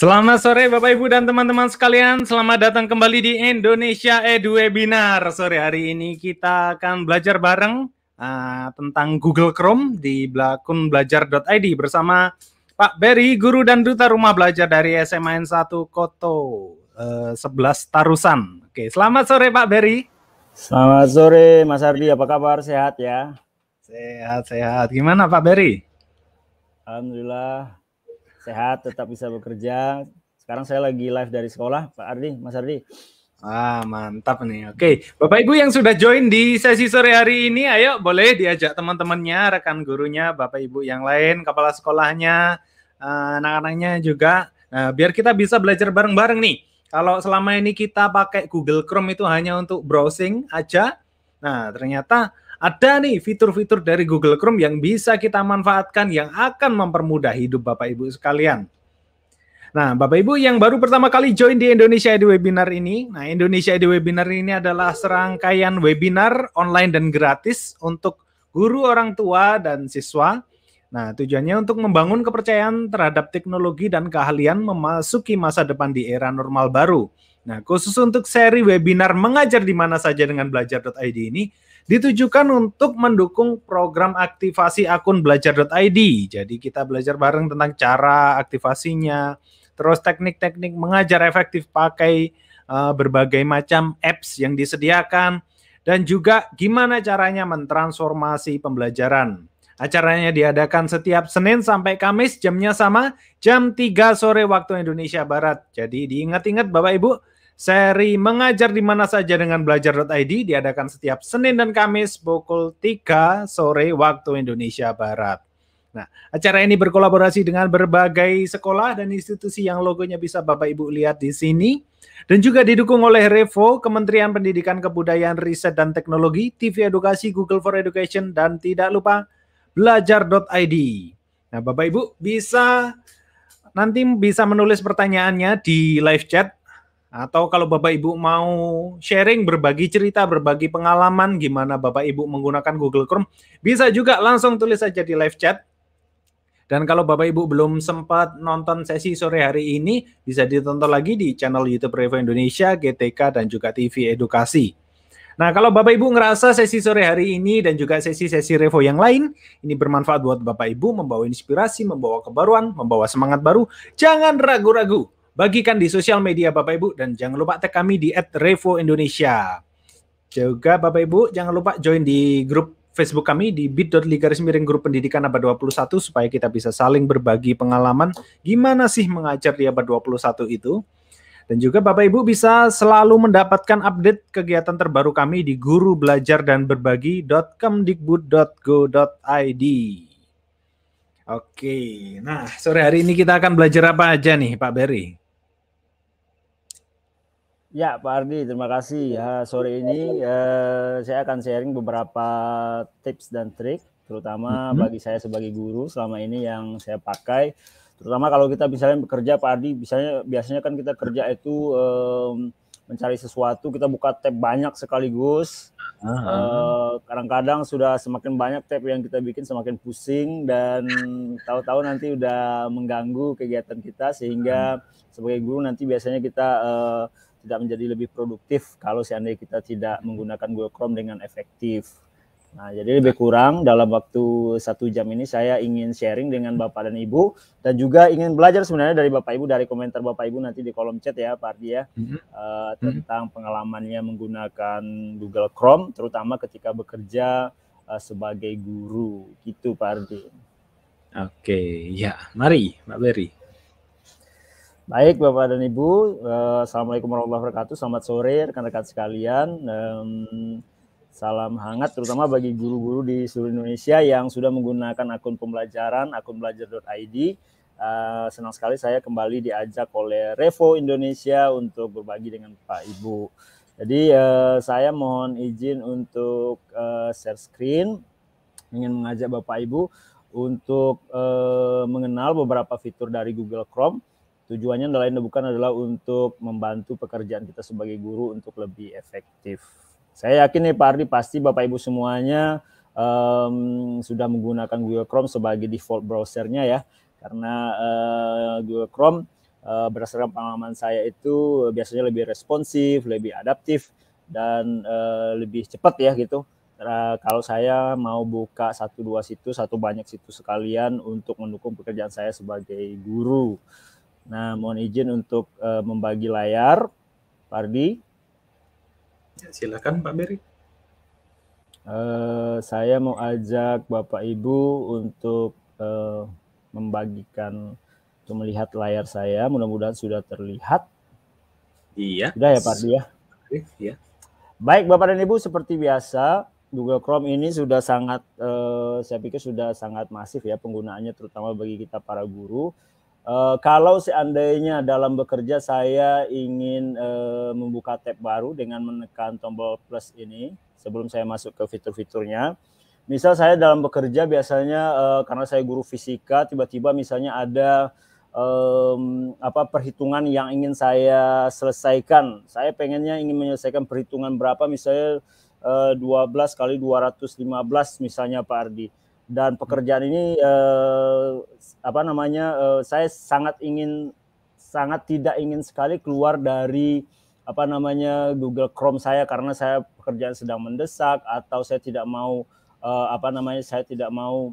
Selamat sore Bapak Ibu dan teman-teman sekalian. Selamat datang kembali di Indonesia Edu Webinar. Sore hari ini kita akan belajar bareng uh, tentang Google Chrome di BlakunBelajar.id bersama Pak Berry, guru dan duta rumah belajar dari SMAN 1 Koto uh, eh, 11 Tarusan. Oke, selamat sore Pak Berry. Selamat sore Mas Ardi, apa kabar? Sehat ya? Sehat, sehat. Gimana Pak Berry? Alhamdulillah sehat, tetap bisa bekerja. Sekarang saya lagi live dari sekolah, Pak Ardi, Mas Ardi. Ah, mantap nih. Oke, Bapak Ibu yang sudah join di sesi sore hari ini, ayo boleh diajak teman-temannya, rekan gurunya, Bapak Ibu yang lain, kepala sekolahnya, eh, anak-anaknya juga. Nah, biar kita bisa belajar bareng-bareng nih. Kalau selama ini kita pakai Google Chrome itu hanya untuk browsing aja. Nah, ternyata ada nih fitur-fitur dari Google Chrome yang bisa kita manfaatkan yang akan mempermudah hidup Bapak Ibu sekalian. Nah, Bapak Ibu yang baru pertama kali join di Indonesia Edu Webinar ini, nah Indonesia Edu Webinar ini adalah serangkaian webinar online dan gratis untuk guru orang tua dan siswa. Nah, tujuannya untuk membangun kepercayaan terhadap teknologi dan keahlian memasuki masa depan di era normal baru. Nah, khusus untuk seri webinar mengajar di mana saja dengan belajar.id ini, ditujukan untuk mendukung program aktivasi akun belajar.id. Jadi kita belajar bareng tentang cara aktivasinya, terus teknik-teknik mengajar efektif pakai uh, berbagai macam apps yang disediakan dan juga gimana caranya mentransformasi pembelajaran. Acaranya diadakan setiap Senin sampai Kamis, jamnya sama, jam 3 sore waktu Indonesia Barat. Jadi diingat-ingat Bapak Ibu, Seri Mengajar di Mana Saja dengan Belajar.id diadakan setiap Senin dan Kamis pukul 3 sore waktu Indonesia Barat. Nah, acara ini berkolaborasi dengan berbagai sekolah dan institusi yang logonya bisa Bapak Ibu lihat di sini dan juga didukung oleh Revo, Kementerian Pendidikan Kebudayaan Riset dan Teknologi, TV Edukasi, Google for Education dan tidak lupa belajar.id. Nah, Bapak Ibu bisa nanti bisa menulis pertanyaannya di live chat atau kalau Bapak Ibu mau sharing, berbagi cerita, berbagi pengalaman gimana Bapak Ibu menggunakan Google Chrome, bisa juga langsung tulis saja di live chat. Dan kalau Bapak Ibu belum sempat nonton sesi sore hari ini, bisa ditonton lagi di channel YouTube Revo Indonesia, GTK, dan juga TV Edukasi. Nah, kalau Bapak Ibu ngerasa sesi sore hari ini dan juga sesi-sesi Revo yang lain, ini bermanfaat buat Bapak Ibu, membawa inspirasi, membawa kebaruan, membawa semangat baru, jangan ragu-ragu Bagikan di sosial media Bapak Ibu dan jangan lupa tag kami di @revoindonesia Juga Bapak Ibu jangan lupa join di grup Facebook kami di bit.ly garis miring grup pendidikan abad 21 supaya kita bisa saling berbagi pengalaman gimana sih mengajar di abad 21 itu. Dan juga Bapak Ibu bisa selalu mendapatkan update kegiatan terbaru kami di guru belajar dan berbagi.kemdikbud.go.id. Oke, nah sore hari ini kita akan belajar apa aja nih Pak Berry? Ya, Pak Ardi, terima kasih. Ya, sore ini eh, saya akan sharing beberapa tips dan trik, terutama mm -hmm. bagi saya sebagai guru selama ini yang saya pakai. Terutama kalau kita misalnya bekerja, Pak Ardi, biasanya biasanya kan kita kerja itu eh, mencari sesuatu, kita buka tab banyak sekaligus. Eh, kadang-kadang uh -huh. eh, sudah semakin banyak tab yang kita bikin semakin pusing dan tahu-tahu nanti udah mengganggu kegiatan kita sehingga sebagai guru nanti biasanya kita eh, tidak menjadi lebih produktif kalau seandainya kita tidak menggunakan Google Chrome dengan efektif. Nah, jadi lebih kurang dalam waktu satu jam ini saya ingin sharing dengan Bapak dan Ibu dan juga ingin belajar sebenarnya dari Bapak Ibu dari komentar Bapak Ibu nanti di kolom chat ya Pak Ardi ya mm-hmm. uh, tentang pengalamannya menggunakan Google Chrome terutama ketika bekerja uh, sebagai guru gitu Pak Ardi. Oke, ya, mari Mbak Berry. Baik Bapak dan Ibu, eh, Assalamualaikum warahmatullahi wabarakatuh. Selamat sore rekan-rekan sekalian. Salam hangat terutama bagi guru-guru di seluruh Indonesia yang sudah menggunakan akun pembelajaran, akun belajar.id. Eh, senang sekali saya kembali diajak oleh Revo Indonesia untuk berbagi dengan Pak Ibu. Jadi eh, saya mohon izin untuk share screen, ingin mengajak Bapak Ibu untuk mengenal beberapa fitur dari Google Chrome Tujuannya lain bukan adalah untuk membantu pekerjaan kita sebagai guru untuk lebih efektif. Saya yakin nih Pak Ardi pasti Bapak Ibu semuanya um, sudah menggunakan Google Chrome sebagai default browsernya ya. Karena uh, Google Chrome uh, berdasarkan pengalaman saya itu biasanya lebih responsif, lebih adaptif dan uh, lebih cepat ya gitu. Uh, kalau saya mau buka satu dua situs, satu banyak situs sekalian untuk mendukung pekerjaan saya sebagai guru. Nah, mohon izin untuk uh, membagi layar, Pardi. Ya, silakan Pak Beri. Uh, saya mau ajak Bapak Ibu untuk uh, membagikan untuk melihat layar saya. Mudah-mudahan sudah terlihat. Iya. Sudah ya Pardi ya. Iya. Baik Bapak dan Ibu seperti biasa Google Chrome ini sudah sangat, eh, saya pikir sudah sangat masif ya penggunaannya, terutama bagi kita para guru. Uh, kalau seandainya dalam bekerja saya ingin uh, membuka tab baru dengan menekan tombol plus ini sebelum saya masuk ke fitur-fiturnya. Misal saya dalam bekerja biasanya uh, karena saya guru fisika tiba-tiba misalnya ada um, apa perhitungan yang ingin saya selesaikan. Saya pengennya ingin menyelesaikan perhitungan berapa misalnya uh, 12 kali 215 misalnya Pak Ardi dan pekerjaan ini uh, apa namanya uh, saya sangat ingin sangat tidak ingin sekali keluar dari apa namanya Google Chrome saya karena saya pekerjaan sedang mendesak atau saya tidak mau uh, apa namanya saya tidak mau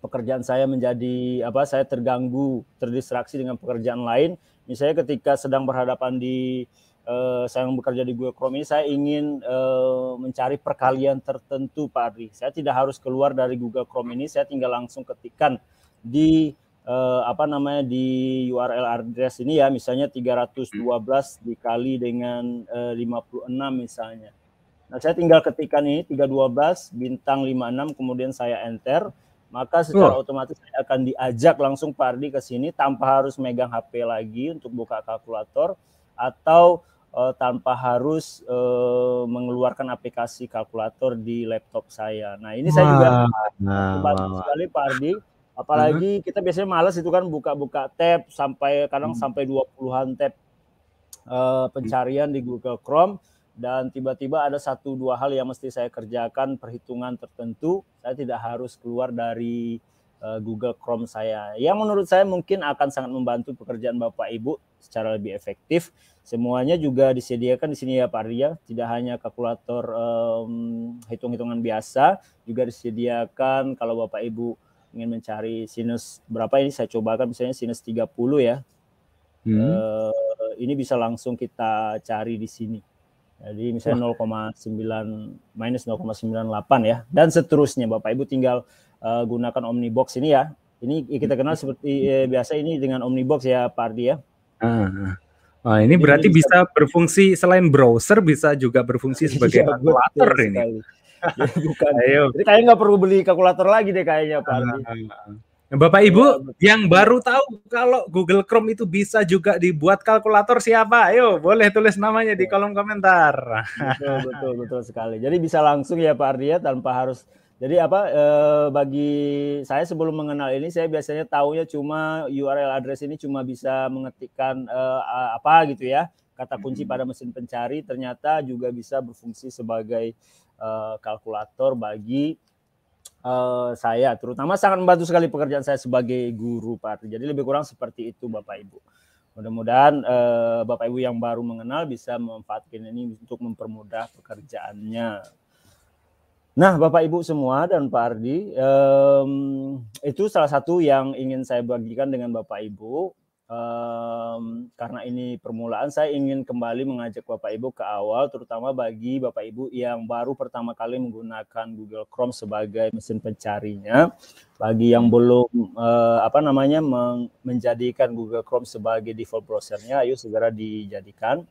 pekerjaan saya menjadi apa saya terganggu terdistraksi dengan pekerjaan lain misalnya ketika sedang berhadapan di uh, saya bekerja di Google Chrome ini saya ingin uh, mencari perkalian tertentu Pak Adri. Saya tidak harus keluar dari Google Chrome ini, saya tinggal langsung ketikan di uh, apa namanya di URL address ini ya, misalnya 312 dikali dengan uh, 56 misalnya. Nah, saya tinggal ketikan ini 312 bintang 56 kemudian saya enter maka secara otomatis saya akan diajak langsung Pak Ardi ke sini tanpa harus megang HP lagi untuk buka kalkulator atau uh, tanpa harus uh, mengeluarkan aplikasi kalkulator di laptop saya. Nah, ini wah, saya juga nah, sekali Pak Ardi. Apalagi uh mm-hmm. -huh. kita biasanya malas itu kan buka-buka tab sampai kadang hmm. sampai 20-an tab uh, pencarian di Google Chrome dan tiba-tiba ada satu dua hal yang mesti saya kerjakan perhitungan tertentu, saya tidak harus keluar dari Google Chrome saya. Yang menurut saya mungkin akan sangat membantu pekerjaan Bapak Ibu secara lebih efektif Semuanya juga disediakan di sini ya Pak Ria tidak hanya kalkulator um, hitung-hitungan biasa, juga disediakan kalau Bapak Ibu ingin mencari sinus berapa ini saya cobakan misalnya sinus 30 ya. Hmm. Uh, ini bisa langsung kita cari di sini. Jadi misalnya 0,9 minus 0,98 ya dan seterusnya Bapak Ibu tinggal uh, gunakan Omnibox ini ya. Ini ya kita kenal seperti eh, biasa ini dengan Omnibox ya Pak Ardi ya. Uh. Nah, ini ini berarti bisa, bisa berfungsi selain browser bisa juga berfungsi iya, sebagai iya, kalkulator ini. bukan. Ayo. Jadi kayaknya nggak perlu beli kalkulator lagi deh kayaknya Pak. Uh, uh, Bapak iya, Ibu ya, yang baru tahu kalau Google Chrome itu bisa juga dibuat kalkulator siapa? Ayo, boleh tulis namanya di iya. kolom komentar. Betul betul betul sekali. Jadi bisa langsung ya Pak Ardia ya, tanpa harus jadi apa eh, bagi saya sebelum mengenal ini saya biasanya tahunya cuma URL address ini cuma bisa mengetikkan eh, apa gitu ya kata kunci pada mesin pencari ternyata juga bisa berfungsi sebagai eh, kalkulator bagi eh, saya terutama sangat membantu sekali pekerjaan saya sebagai guru Pak. Jadi lebih kurang seperti itu Bapak Ibu. Mudah-mudahan eh, Bapak Ibu yang baru mengenal bisa memanfaatkan ini untuk mempermudah pekerjaannya. Nah, Bapak Ibu semua dan Pak Ardi, um, itu salah satu yang ingin saya bagikan dengan Bapak Ibu. Um, karena ini permulaan, saya ingin kembali mengajak Bapak Ibu ke awal, terutama bagi Bapak Ibu yang baru pertama kali menggunakan Google Chrome sebagai mesin pencarinya. Bagi yang belum uh, apa namanya menjadikan Google Chrome sebagai default browsernya, ayo segera dijadikan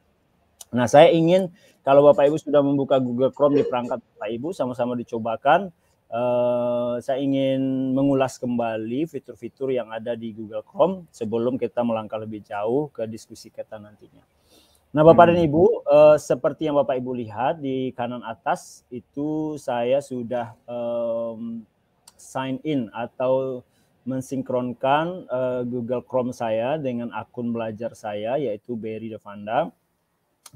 Nah, saya ingin kalau Bapak Ibu sudah membuka Google Chrome di perangkat Bapak Ibu sama-sama dicobakan. Uh, saya ingin mengulas kembali fitur-fitur yang ada di Google Chrome sebelum kita melangkah lebih jauh ke diskusi kita nantinya. Nah, Bapak dan hmm. Ibu, uh, seperti yang Bapak Ibu lihat di kanan atas itu saya sudah um, sign in atau mensinkronkan uh, Google Chrome saya dengan akun belajar saya yaitu Berry Devanda.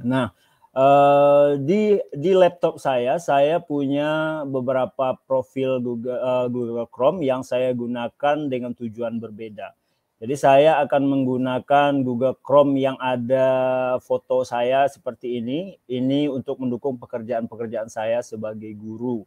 Nah, Uh, di di laptop saya saya punya beberapa profil Google uh, Google Chrome yang saya gunakan dengan tujuan berbeda. Jadi saya akan menggunakan Google Chrome yang ada foto saya seperti ini. Ini untuk mendukung pekerjaan-pekerjaan saya sebagai guru.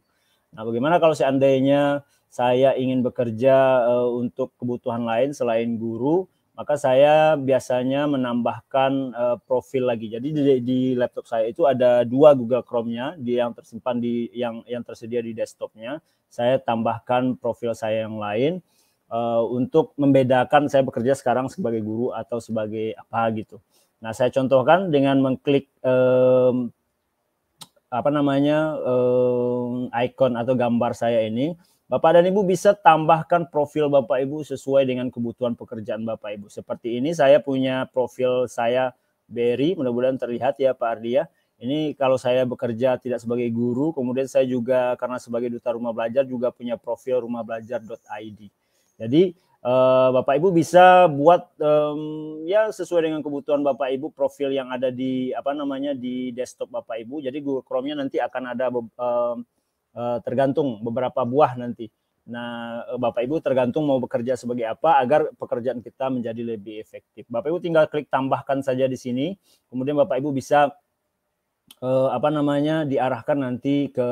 Nah, bagaimana kalau seandainya saya ingin bekerja uh, untuk kebutuhan lain selain guru? maka saya biasanya menambahkan uh, profil lagi. Jadi di, di laptop saya itu ada dua Google Chrome-nya, di yang tersimpan di yang yang tersedia di desktopnya. Saya tambahkan profil saya yang lain uh, untuk membedakan saya bekerja sekarang sebagai guru atau sebagai apa gitu. Nah, saya contohkan dengan mengklik um, apa namanya um, icon atau gambar saya ini Bapak dan Ibu bisa tambahkan profil Bapak Ibu sesuai dengan kebutuhan pekerjaan Bapak Ibu. Seperti ini saya punya profil saya Berry, mudah-mudahan terlihat ya Pak Ardia. Ya. Ini kalau saya bekerja tidak sebagai guru, kemudian saya juga karena sebagai duta rumah belajar juga punya profil rumahbelajar.id. Jadi eh, Bapak Ibu bisa buat ya sesuai dengan kebutuhan Bapak Ibu profil yang ada di apa namanya di desktop Bapak Ibu. Jadi Google Chrome-nya nanti akan ada eh, Eh, tergantung beberapa buah nanti. Nah, eh, Bapak Ibu tergantung mau bekerja sebagai apa agar pekerjaan kita menjadi lebih efektif. Bapak Ibu tinggal klik tambahkan saja di sini. Kemudian Bapak Ibu bisa eh, apa namanya diarahkan nanti ke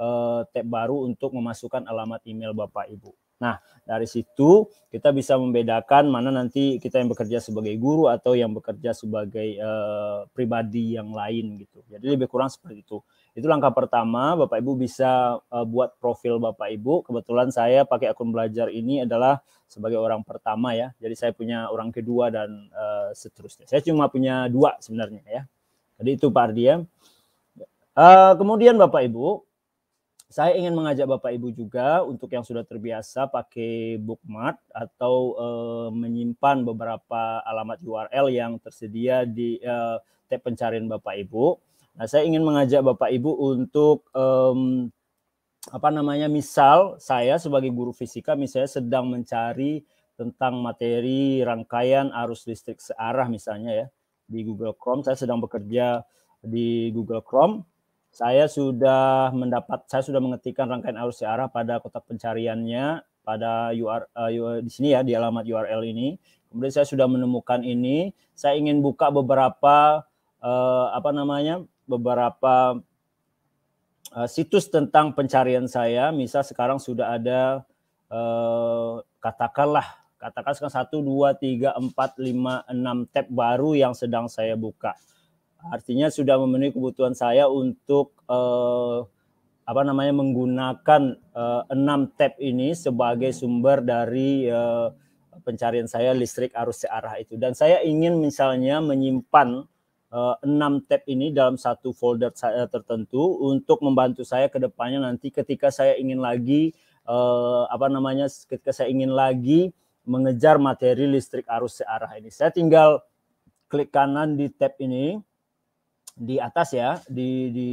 eh, tab baru untuk memasukkan alamat email Bapak Ibu. Nah, dari situ kita bisa membedakan mana nanti kita yang bekerja sebagai guru atau yang bekerja sebagai eh, pribadi yang lain gitu. Jadi lebih kurang seperti itu. Itu langkah pertama, Bapak Ibu bisa uh, buat profil Bapak Ibu. Kebetulan saya pakai akun belajar ini adalah sebagai orang pertama ya. Jadi saya punya orang kedua dan uh, seterusnya. Saya cuma punya dua sebenarnya ya. Jadi itu Pak Ardian. Ya. Uh, eh, kemudian Bapak Ibu, saya ingin mengajak Bapak Ibu juga untuk yang sudah terbiasa pakai bookmark atau uh, menyimpan beberapa alamat URL yang tersedia di uh, tab pencarian Bapak Ibu Nah, saya ingin mengajak Bapak Ibu untuk um, apa namanya? Misal saya sebagai guru fisika misalnya sedang mencari tentang materi rangkaian arus listrik searah misalnya ya di Google Chrome. Saya sedang bekerja di Google Chrome. Saya sudah mendapat saya sudah mengetikkan rangkaian arus searah pada kotak pencariannya pada UR, uh, eh, di sini ya di alamat URL ini. Kemudian saya sudah menemukan ini, saya ingin buka beberapa uh, apa namanya beberapa uh, situs tentang pencarian saya, misal sekarang sudah ada uh, katakanlah katakan sekarang satu dua tiga empat lima enam tab baru yang sedang saya buka. Artinya sudah memenuhi kebutuhan saya untuk uh, apa namanya menggunakan enam tab ini sebagai sumber dari pencarian saya listrik arus searah itu. Dan saya ingin misalnya menyimpan Eh, enam tab ini dalam satu folder saya tertentu untuk membantu saya ke depannya nanti ketika saya ingin lagi uh, apa namanya ketika saya ingin lagi mengejar materi listrik arus searah ini. Saya tinggal klik kanan di tab ini di atas ya di di,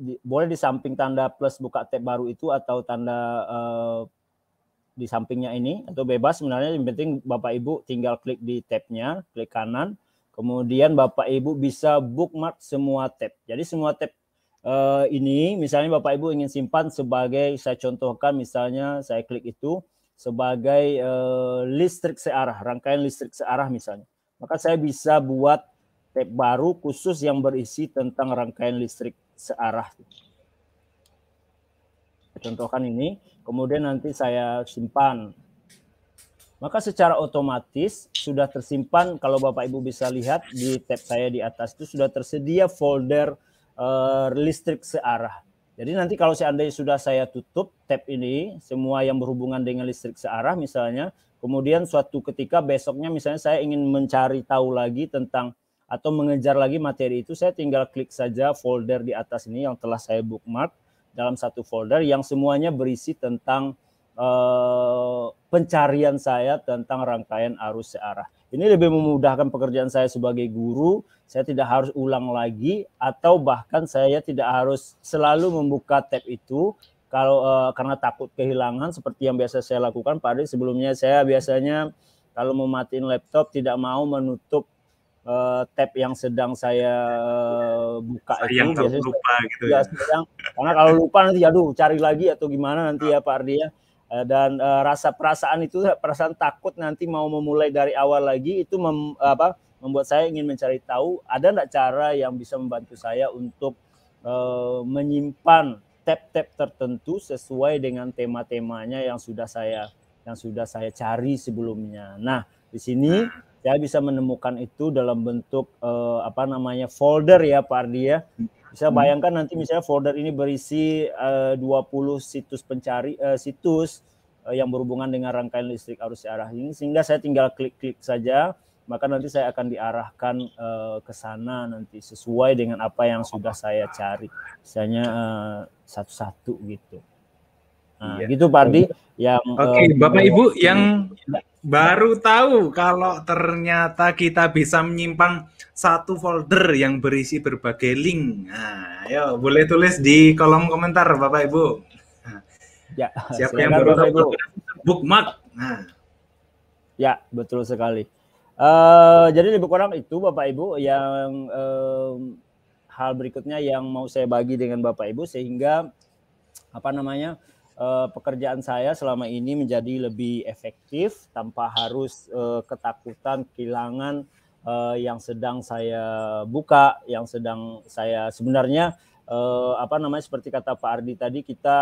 di boleh di samping tanda plus buka tab baru itu atau tanda uh, di sampingnya ini atau bebas sebenarnya yang penting Bapak Ibu tinggal klik di tabnya klik kanan Kemudian Bapak Ibu bisa bookmark semua tab. Jadi semua tab uh, ini misalnya Bapak Ibu ingin simpan sebagai saya contohkan misalnya saya klik itu sebagai uh, listrik searah, rangkaian listrik searah misalnya. Maka saya bisa buat tab baru khusus yang berisi tentang rangkaian listrik searah. Saya contohkan ini, kemudian nanti saya simpan maka secara otomatis sudah tersimpan kalau Bapak Ibu bisa lihat di tab saya di atas itu sudah tersedia folder uh, listrik searah. Jadi nanti kalau seandainya sudah saya tutup tab ini, semua yang berhubungan dengan listrik searah misalnya, kemudian suatu ketika besoknya misalnya saya ingin mencari tahu lagi tentang atau mengejar lagi materi itu, saya tinggal klik saja folder di atas ini yang telah saya bookmark dalam satu folder yang semuanya berisi tentang Eh, pencarian saya tentang rangkaian arus searah. Ini lebih memudahkan pekerjaan saya sebagai guru. Saya tidak harus ulang lagi atau bahkan saya tidak harus selalu membuka tab itu kalau uh, karena takut kehilangan seperti yang biasa saya lakukan Pak sebelumnya saya biasanya kalau mematikan laptop tidak mau menutup uh, tab yang sedang saya buka Sayang itu biasanya lupa saya, gitu ya. sedang, karena kalau lupa nanti aduh cari lagi atau gimana nanti ya ah. Pak Ardi ya Eh, dan uh, rasa perasaan itu perasaan takut nanti mau memulai dari awal lagi itu mem, apa, membuat saya ingin mencari tahu ada tidak cara yang bisa membantu saya untuk uh, menyimpan tab-tab tertentu sesuai dengan tema-temanya yang sudah saya yang sudah saya cari sebelumnya. Nah di sini nah. saya bisa menemukan itu dalam bentuk uh, apa namanya folder ya Pak Ardi ya hmm. Bisa hmm. bayangkan hmm. nanti misalnya folder ini berisi eh, uh, 20 situs pencari uh, situs uh, yang berhubungan dengan rangkaian listrik arus searah ini sehingga saya tinggal klik-klik saja maka nanti saya akan diarahkan uh, ke sana nanti sesuai dengan apa yang sudah saya cari misalnya uh, satu-satu gitu. Iya. Nah, gitu Gitu Ardi yang Oke, okay, uh, eh, Bapak Ibu yang baru tahu kalau ternyata kita bisa menyimpan satu folder yang berisi berbagai link. Nah, ayo boleh tulis di kolom komentar Bapak Ibu. Ya, siapa yang baru tahu bookmark. Nah. Ya, betul sekali. Uh, jadi lebih kurang itu Bapak Ibu yang uh, hal berikutnya yang mau saya bagi dengan Bapak Ibu sehingga apa namanya? uh, pekerjaan saya selama ini menjadi lebih efektif tanpa harus uh, ketakutan kehilangan uh, yang sedang saya buka, yang sedang saya sebenarnya uh, apa namanya seperti kata Pak Ardi tadi kita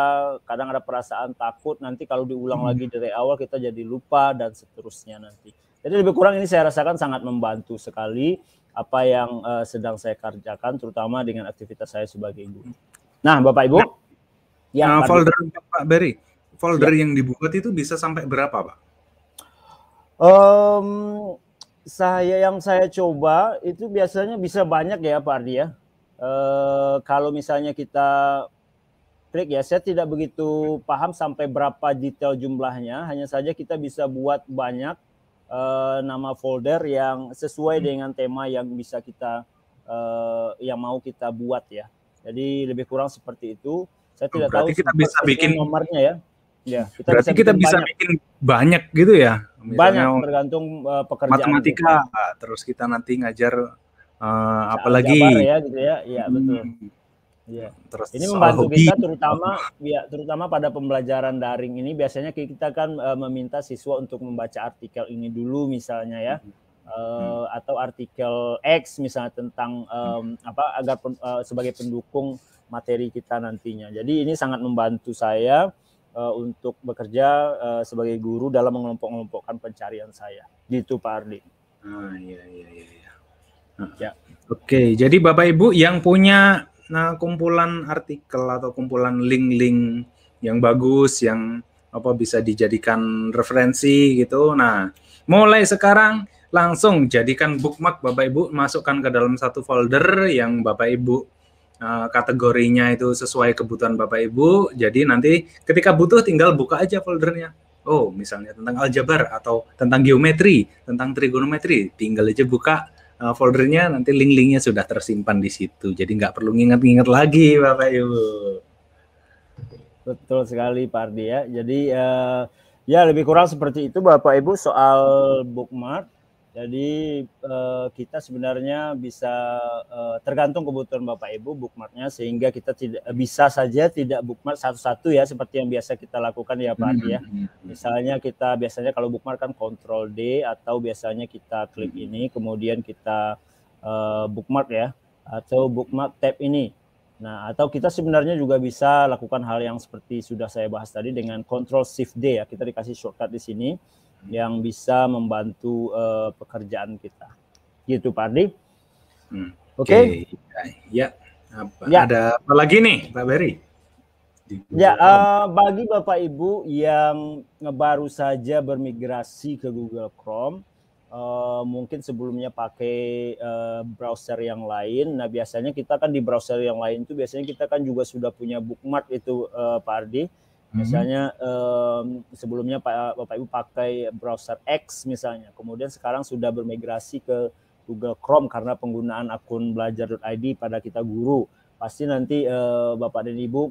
kadang ada perasaan takut nanti kalau diulang hmm. lagi dari awal kita jadi lupa dan seterusnya nanti. Jadi lebih kurang ini saya rasakan sangat membantu sekali apa yang uh, sedang saya kerjakan terutama dengan aktivitas saya sebagai ibu. Nah, Bapak Ibu, nah. Ya, nah, folder Pak Barry, folder ya. yang dibuat itu bisa sampai berapa, Pak? Um, saya yang saya coba itu biasanya bisa banyak ya, Pak Ardi ya. Uh, kalau misalnya kita klik ya, saya tidak begitu paham sampai berapa detail jumlahnya. Hanya saja kita bisa buat banyak uh, nama folder yang sesuai hmm. dengan tema yang bisa kita uh, yang mau kita buat ya. Jadi lebih kurang seperti itu. Saya tidak berarti tahu kita bisa bikin nomornya ya. Ya, kita berarti bisa kita bisa banyak. bikin banyak gitu ya. Misalnya banyak tergantung uh, eh, pekerjaan. Matematika gitu. terus kita nanti ngajar uh, apalagi ya gitu ya. Iya, hmm. betul. Ya. Terus ini membantu hobi. kita terutama ya terutama pada pembelajaran daring ini biasanya kita kan uh, meminta siswa untuk membaca artikel ini dulu misalnya ya. Hmm. atau artikel X misalnya tentang um, apa agar uh, sebagai pendukung materi kita nantinya. Jadi ini sangat membantu saya uh, untuk bekerja uh, sebagai guru dalam mengelompok-kelompokkan pencarian saya. Gitu Pak Ardi. Ah iya, iya iya iya. Ah. Ya. Oke, jadi Bapak Ibu yang punya nah kumpulan artikel atau kumpulan link-link yang bagus yang apa bisa dijadikan referensi gitu. Nah, mulai sekarang langsung jadikan bookmark Bapak Ibu masukkan ke dalam satu folder yang Bapak Ibu Eh, kategorinya itu sesuai kebutuhan Bapak Ibu. Jadi nanti ketika butuh tinggal buka aja foldernya. Oh, misalnya tentang aljabar atau tentang geometri, tentang trigonometri, tinggal aja buka eh, foldernya. Nanti link-linknya sudah tersimpan di situ. Jadi nggak perlu nginget-nginget lagi, Bapak Ibu. Betul sekali, Pak Ardi ya. Jadi uh, ya lebih kurang seperti itu, Bapak Ibu soal bookmark jadi uh, kita sebenarnya bisa uh, tergantung kebutuhan Bapak Ibu bookmarknya sehingga kita tidak eh, bisa saja tidak bookmark satu-satu ya seperti yang biasa kita lakukan ya Pak Adi ya. Hmm, hmm, hmm. Misalnya kita biasanya kalau bookmark kan kontrol D atau biasanya kita klik ini kemudian kita uh, bookmark ya atau bookmark tab ini. Nah, atau kita sebenarnya juga bisa lakukan hal yang seperti sudah saya bahas tadi dengan kontrol Shift D ya. Kita dikasih shortcut di sini yang bisa membantu uh, pekerjaan kita. Gitu, Pak Ardi. Hmm. Oke. Okay. Ya. Ya. ya. Ada apa lagi nih, Pak Beri? Ya, uh, bagi Bapak Ibu yang baru saja bermigrasi ke Google Chrome, uh, mungkin sebelumnya pakai uh, browser yang lain. Nah, biasanya kita kan di browser yang lain itu biasanya kita kan juga sudah punya bookmark itu uh, Pak Ardi. Hmm. Misalnya um, sebelumnya Pak Bapak Ibu pakai browser X misalnya, kemudian sekarang sudah bermigrasi ke Google Chrome karena penggunaan akun belajar.id pada kita guru. Pasti nanti uh, Bapak dan Ibu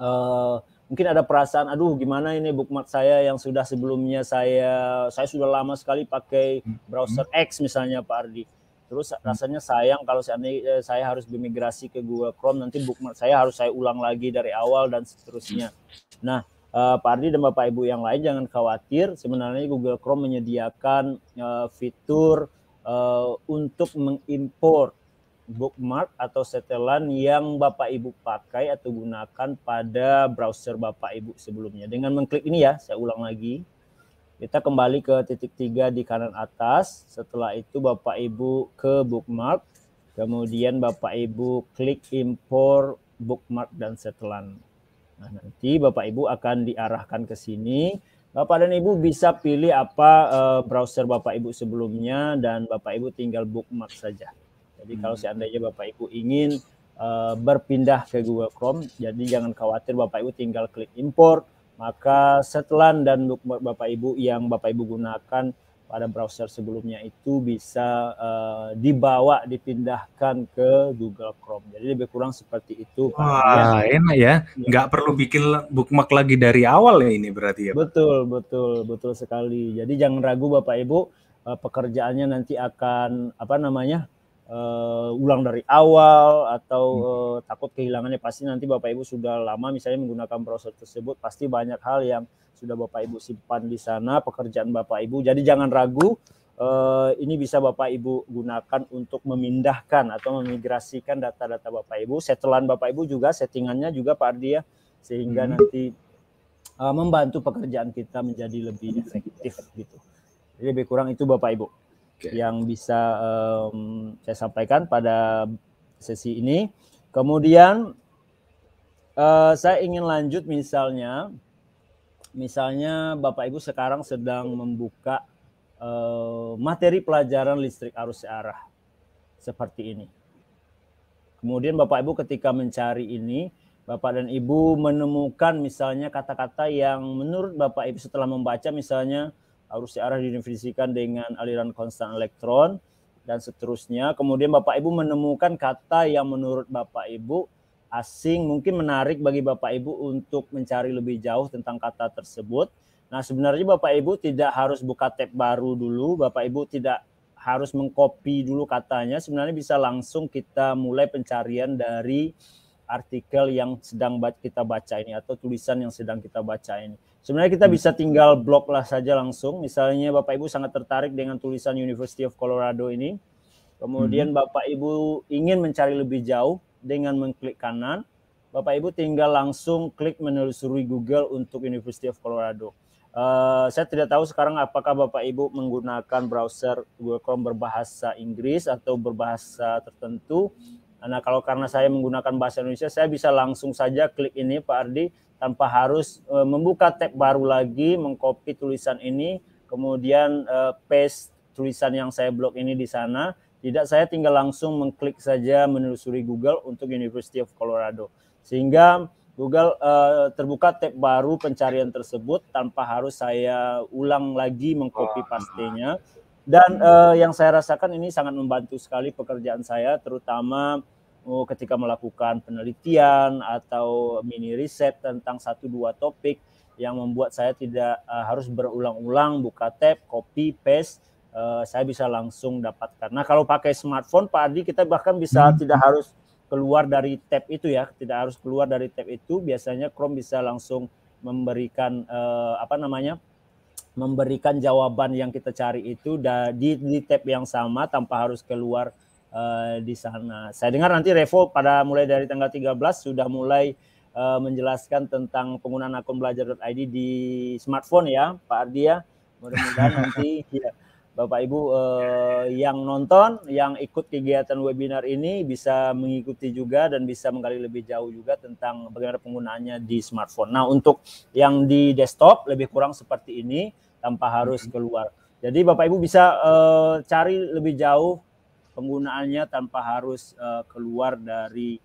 uh, mungkin ada perasaan aduh gimana ini bookmark saya yang sudah sebelumnya saya saya sudah lama sekali pakai hmm. browser hmm. X misalnya Pak Ardi Terus hmm. rasanya sayang kalau seandainya eh, saya harus bermigrasi ke Google Chrome nanti bookmark saya harus saya ulang lagi dari awal dan seterusnya. Nah, uh, Pak Ardi dan Bapak Ibu yang lain jangan khawatir. Sebenarnya Google Chrome menyediakan uh, fitur uh, untuk mengimpor bookmark atau setelan yang Bapak Ibu pakai atau gunakan pada browser Bapak Ibu sebelumnya. Dengan mengklik ini ya, saya ulang lagi. Kita kembali ke titik tiga di kanan atas. Setelah itu Bapak Ibu ke bookmark. Kemudian Bapak Ibu klik import bookmark dan setelan. Nah, nanti Bapak Ibu akan diarahkan ke sini. Bapak dan Ibu bisa pilih apa eh, browser Bapak Ibu sebelumnya dan Bapak Ibu tinggal bookmark saja. Jadi hmm. kalau seandainya Bapak Ibu ingin eh, berpindah ke Google Chrome, jadi jangan khawatir Bapak Ibu tinggal klik import, maka setelan dan Bapak Ibu yang Bapak Ibu gunakan pada browser sebelumnya itu bisa uh, dibawa dipindahkan ke Google Chrome. Jadi lebih kurang seperti itu. Wah, ya. enak ya. ya. Nggak ya. perlu bikin bookmark lagi dari awal ya ini berarti ya. Betul, betul, betul sekali. Jadi jangan ragu Bapak Ibu, uh, pekerjaannya nanti akan apa namanya? uh, ulang dari awal atau uh, takut kehilangannya pasti nanti Bapak Ibu sudah lama misalnya menggunakan browser tersebut pasti banyak hal yang sudah Bapak Ibu simpan di sana pekerjaan Bapak Ibu. Jadi jangan ragu uh, ini bisa Bapak Ibu gunakan untuk memindahkan atau memigrasikan data-data Bapak Ibu, setelan Bapak Ibu juga settingannya juga Pak Ardi ya sehingga hmm. nanti uh, membantu pekerjaan kita menjadi lebih efektif gitu. Jadi lebih kurang itu Bapak Ibu okay. yang bisa um, saya sampaikan pada sesi ini. Kemudian uh, saya ingin lanjut misalnya, misalnya Bapak Ibu sekarang sedang membuka uh, materi pelajaran listrik arus searah seperti ini. Kemudian Bapak Ibu ketika mencari ini, Bapak dan Ibu menemukan misalnya kata-kata yang menurut Bapak Ibu setelah membaca misalnya arus searah didefinisikan dengan aliran konstan elektron dan seterusnya. Kemudian Bapak Ibu menemukan kata yang menurut Bapak Ibu asing mungkin menarik bagi Bapak Ibu untuk mencari lebih jauh tentang kata tersebut. Nah, sebenarnya Bapak Ibu tidak harus buka tab baru dulu, Bapak Ibu tidak harus mengcopy dulu katanya, sebenarnya bisa langsung kita mulai pencarian dari artikel yang sedang kita baca ini atau tulisan yang sedang kita baca ini. Sebenarnya kita bisa tinggal blok lah saja langsung. Misalnya Bapak Ibu sangat tertarik dengan tulisan University of Colorado ini. Kemudian hmm. Bapak Ibu ingin mencari lebih jauh dengan mengklik kanan. Bapak Ibu tinggal langsung klik menelusuri Google untuk University of Colorado. Uh, saya tidak tahu sekarang apakah Bapak Ibu menggunakan browser Google Chrome berbahasa Inggris atau berbahasa tertentu. Nah, kalau karena saya menggunakan bahasa Indonesia, saya bisa langsung saja klik ini, Pak Ardi, tanpa harus e, membuka tab baru lagi, mengcopy tulisan ini, kemudian e, paste tulisan yang saya blok ini di sana. Tidak, saya tinggal langsung mengklik saja menelusuri Google untuk University of Colorado. Sehingga Google uh, terbuka tab baru pencarian tersebut tanpa harus saya ulang lagi mengcopy pastinya. Dan yang saya rasakan ini sangat membantu sekali pekerjaan saya, terutama Oh, ketika melakukan penelitian atau mini riset tentang satu dua topik yang membuat saya tidak uh, harus berulang-ulang buka tab, copy, paste, uh, saya bisa langsung dapatkan. Nah kalau pakai smartphone Pak Adi kita bahkan bisa hmm. tidak harus keluar dari tab itu ya, tidak harus keluar dari tab itu. Biasanya Chrome bisa langsung memberikan uh, apa namanya? memberikan jawaban yang kita cari itu di, di tab yang sama tanpa harus keluar Eh, di sana. Saya dengar nanti Revo pada mulai dari tanggal 13 sudah mulai uh, menjelaskan tentang penggunaan akun belajar.id di smartphone ya, Pak Ardia. Ya. Mudah-mudahan nanti ya, Bapak Ibu uh, yang nonton, yang ikut kegiatan webinar ini bisa mengikuti juga dan bisa menggali lebih jauh juga tentang bagaimana penggunaannya di smartphone. Nah, untuk yang di desktop lebih kurang seperti ini tanpa harus mhm. keluar. Jadi Bapak Ibu bisa uh, cari lebih jauh penggunaannya tanpa harus uh, keluar dari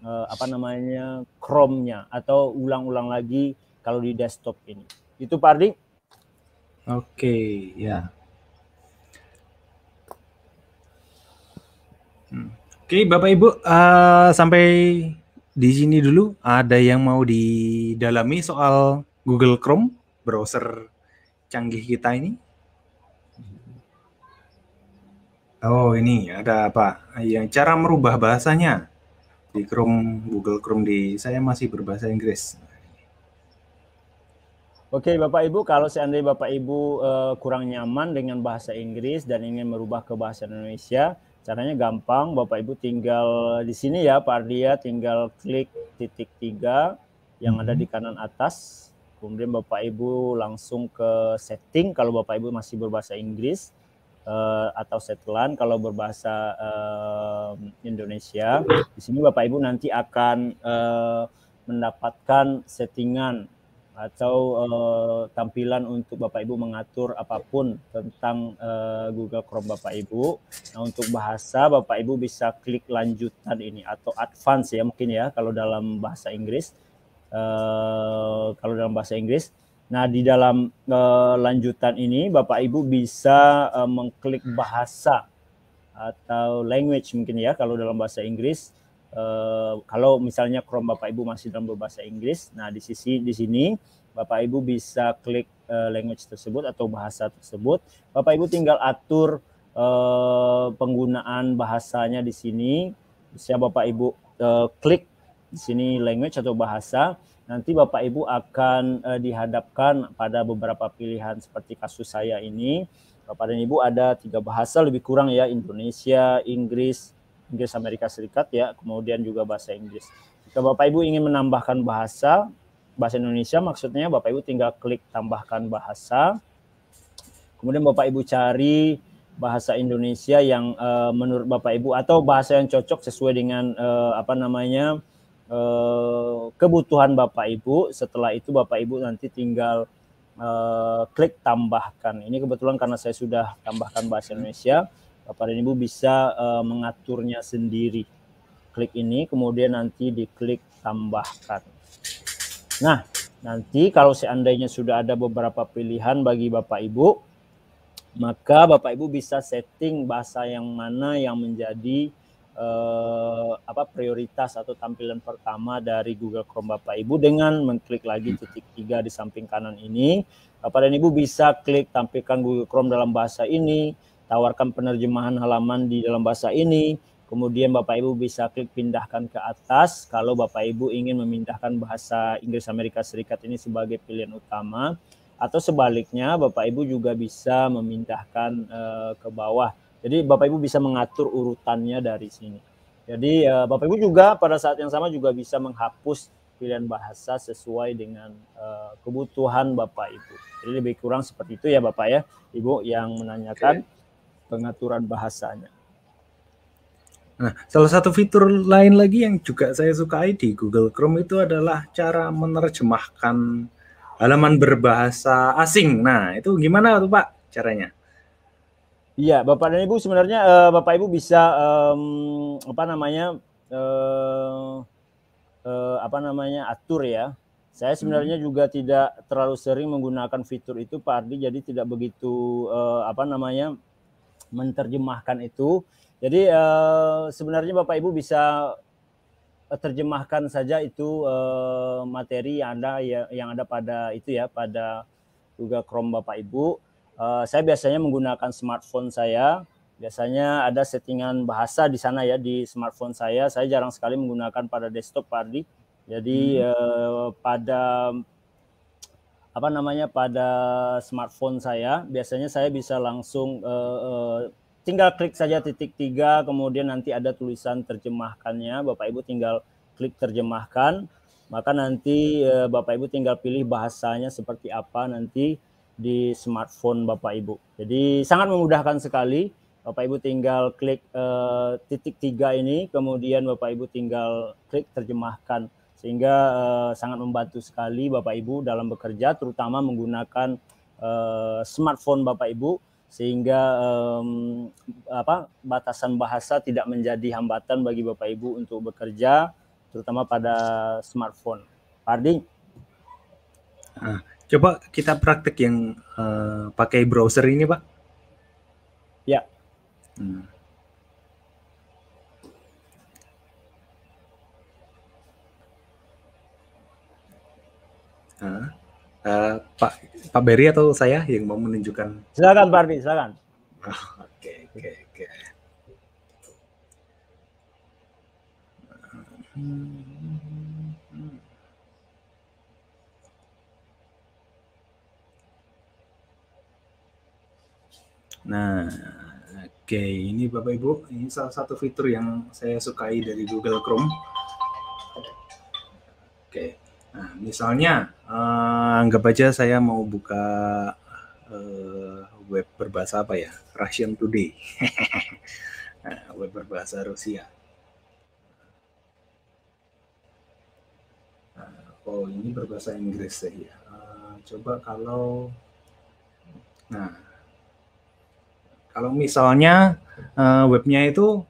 uh, apa namanya Chrome-nya atau ulang-ulang lagi kalau di desktop ini. Itu Pardi. Oke, okay, ya. Hmm. Oke, okay, Bapak Ibu, uh, sampai di sini dulu. Ada yang mau didalami soal Google Chrome, browser canggih kita ini? Oh ini ada apa? Yang cara merubah bahasanya di Chrome Google Chrome di saya masih berbahasa Inggris. Oke Bapak Ibu, kalau seandainya Bapak Ibu uh, kurang nyaman dengan bahasa Inggris dan ingin merubah ke bahasa Indonesia, caranya gampang. Bapak Ibu tinggal di sini ya Pak Ardia, tinggal klik titik tiga yang -hmm. ada di mhm. kanan atas. Kemudian Bapak Ibu langsung ke setting kalau Bapak Ibu masih berbahasa Inggris. Eh, atau setelan kalau berbahasa uh, Indonesia. Di sini Bapak Ibu nanti akan uh, mendapatkan settingan atau uh, tampilan untuk Bapak Ibu mengatur apapun tentang uh, Google Chrome Bapak Ibu. Nah, untuk bahasa Bapak Ibu bisa klik lanjutan ini atau advance ya mungkin ya kalau dalam bahasa Inggris. Uh, kalau dalam bahasa Inggris Nah, di dalam e, lanjutan ini Bapak Ibu bisa e, mengklik bahasa atau language mungkin ya kalau dalam bahasa Inggris. Uh, kalau misalnya Chrome Bapak Ibu masih dalam bahasa Inggris, nah di sisi di sini Bapak Ibu bisa klik uh, language tersebut atau bahasa tersebut. Bapak Ibu tinggal atur uh, penggunaan bahasanya di sini. Bisa Bapak Ibu uh, klik di sini language atau bahasa nanti Bapak Ibu akan uh, dihadapkan pada beberapa pilihan seperti kasus saya ini. Bapak dan Ibu ada tiga bahasa lebih kurang ya Indonesia, Inggris, Inggris Amerika Serikat ya, kemudian juga bahasa Inggris. Jika Bapak Ibu ingin menambahkan bahasa bahasa Indonesia maksudnya Bapak Ibu tinggal klik tambahkan bahasa. Kemudian Bapak Ibu cari bahasa Indonesia yang uh, menurut Bapak Ibu atau bahasa yang cocok sesuai dengan uh, apa namanya Eh, kebutuhan Bapak Ibu. Setelah itu Bapak Ibu nanti tinggal uh, klik tambahkan. Ini kebetulan karena saya sudah tambahkan bahasa Indonesia, Bapak dan Ibu bisa uh, mengaturnya sendiri. Klik ini kemudian nanti diklik tambahkan. Nah, nanti kalau seandainya sudah ada beberapa pilihan bagi Bapak Ibu, maka Bapak Ibu bisa setting bahasa yang mana yang menjadi eh, apa prioritas atau tampilan pertama dari Google Chrome Bapak Ibu dengan mengklik lagi titik tiga di samping kanan ini. Bapak dan Ibu bisa klik tampilkan Google Chrome dalam bahasa ini, tawarkan penerjemahan halaman di dalam bahasa ini, Kemudian Bapak Ibu bisa klik pindahkan ke atas kalau Bapak Ibu ingin memindahkan bahasa Inggris Amerika Serikat ini sebagai pilihan utama atau sebaliknya Bapak Ibu juga bisa memindahkan eh, ke bawah jadi Bapak Ibu bisa mengatur urutannya dari sini. Jadi uh, Bapak Ibu juga pada saat yang sama juga bisa menghapus pilihan bahasa sesuai dengan uh, kebutuhan Bapak Ibu. Jadi lebih kurang seperti itu ya Bapak ya, Ibu yang menanyakan Oke. pengaturan bahasanya. Nah, salah satu fitur lain lagi yang juga saya sukai di Google Chrome itu adalah cara menerjemahkan halaman berbahasa asing. Nah, itu gimana tuh Pak caranya? Iya, Bapak dan Ibu sebenarnya uh, Bapak Ibu bisa um, apa namanya uh, uh, apa namanya atur ya. Saya sebenarnya hmm. juga tidak terlalu sering menggunakan fitur itu Pak Ardi, jadi tidak begitu uh, apa namanya menterjemahkan itu. Jadi uh, sebenarnya Bapak Ibu bisa terjemahkan saja itu uh, materi yang ada ya, yang ada pada itu ya pada Google Chrome Bapak Ibu Eh, saya biasanya menggunakan smartphone saya. Biasanya ada settingan bahasa di sana ya di smartphone saya. Saya jarang sekali menggunakan pada desktop Pardi. Jadi hmm. uh, pada apa namanya pada smartphone saya biasanya saya bisa langsung uh, uh, tinggal klik saja titik tiga kemudian nanti ada tulisan terjemahkannya bapak ibu tinggal klik terjemahkan maka nanti uh, bapak ibu tinggal pilih bahasanya seperti apa nanti di smartphone Bapak Ibu. Jadi sangat memudahkan sekali. Bapak Ibu tinggal klik uh, titik tiga ini, kemudian Bapak Ibu tinggal klik terjemahkan. Sehingga uh, sangat membantu sekali Bapak Ibu dalam bekerja, terutama menggunakan uh, smartphone Bapak Ibu sehingga um, apa batasan bahasa tidak menjadi hambatan bagi Bapak Ibu untuk bekerja terutama pada smartphone. Pardi. Coba kita praktek yang uh, pakai browser ini, Pak. Ya. Hmm. uh, uh, Pak Pak Berry atau saya yang mau menunjukkan? Silakan, Pak Ardi, silakan. Ah, oke, oke, oke. Hmm. Nah, oke, okay. ini Bapak Ibu, ini salah satu fitur yang saya sukai dari Google Chrome. Oke, okay. nah misalnya uh, anggap aja saya mau buka uh, web berbahasa apa ya, Russian Today, nah, web berbahasa Rusia. Nah, oh, ini berbahasa Inggris ya. Uh, coba kalau, nah kalau misalnya uh, webnya itu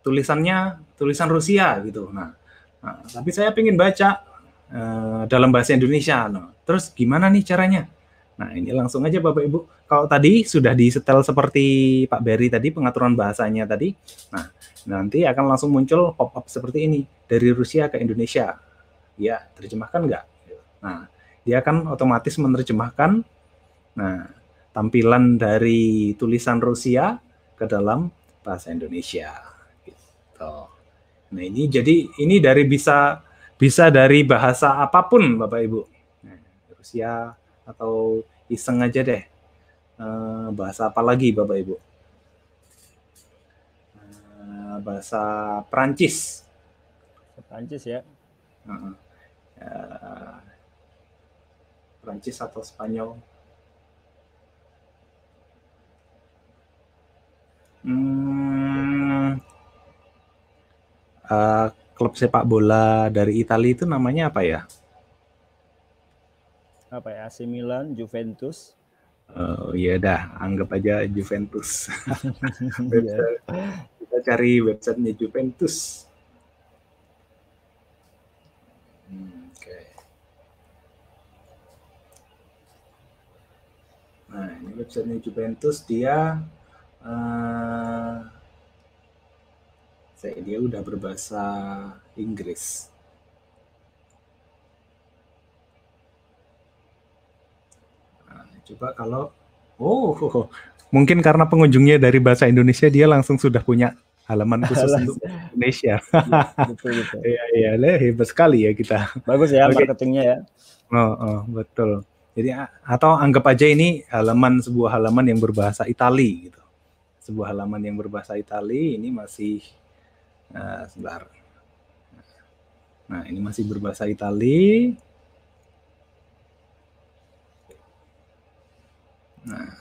tulisannya tulisan Rusia gitu. Nah, nah tapi saya ingin baca uh, dalam bahasa Indonesia. Nah, terus gimana nih caranya? Nah, ini langsung aja Bapak Ibu. Kalau tadi sudah di setel seperti Pak Berry tadi pengaturan bahasanya tadi. Nah, nanti akan langsung muncul pop-up seperti ini dari Rusia ke Indonesia. Ya, terjemahkan enggak Nah, dia akan otomatis menerjemahkan. Nah, tampilan dari tulisan Rusia ke dalam bahasa Indonesia. Gitu. Nah ini jadi ini dari bisa bisa dari bahasa apapun Bapak Ibu. Nah, Rusia atau iseng aja deh eh, bahasa apa lagi Bapak Ibu? Eh, bahasa Perancis. Perancis ya. Uh -uh. Uh, Perancis atau Spanyol Hmm, uh, klub sepak bola dari Italia itu namanya apa ya? Apa ya? AC Milan, Juventus. Oh iya dah, anggap aja Juventus. Iya. kita cari websitenya Juventus. Hmm, oke. Nah ini websitenya Juventus dia Eh, saya dia udah berbahasa Inggris. Nah, coba kalau oh, mungkin karena pengunjungnya dari bahasa Indonesia dia langsung sudah punya halaman khusus untuk Indonesia. Iya, iya iya, ya, hebat sekali ya kita. Bagus ya okay. marketingnya ya. Oh, oh betul. Jadi atau anggap aja ini halaman sebuah halaman yang berbahasa Itali gitu sebuah halaman yang berbahasa Itali ini masih uh, sebentar. Nah, ini masih berbahasa Itali. Nah.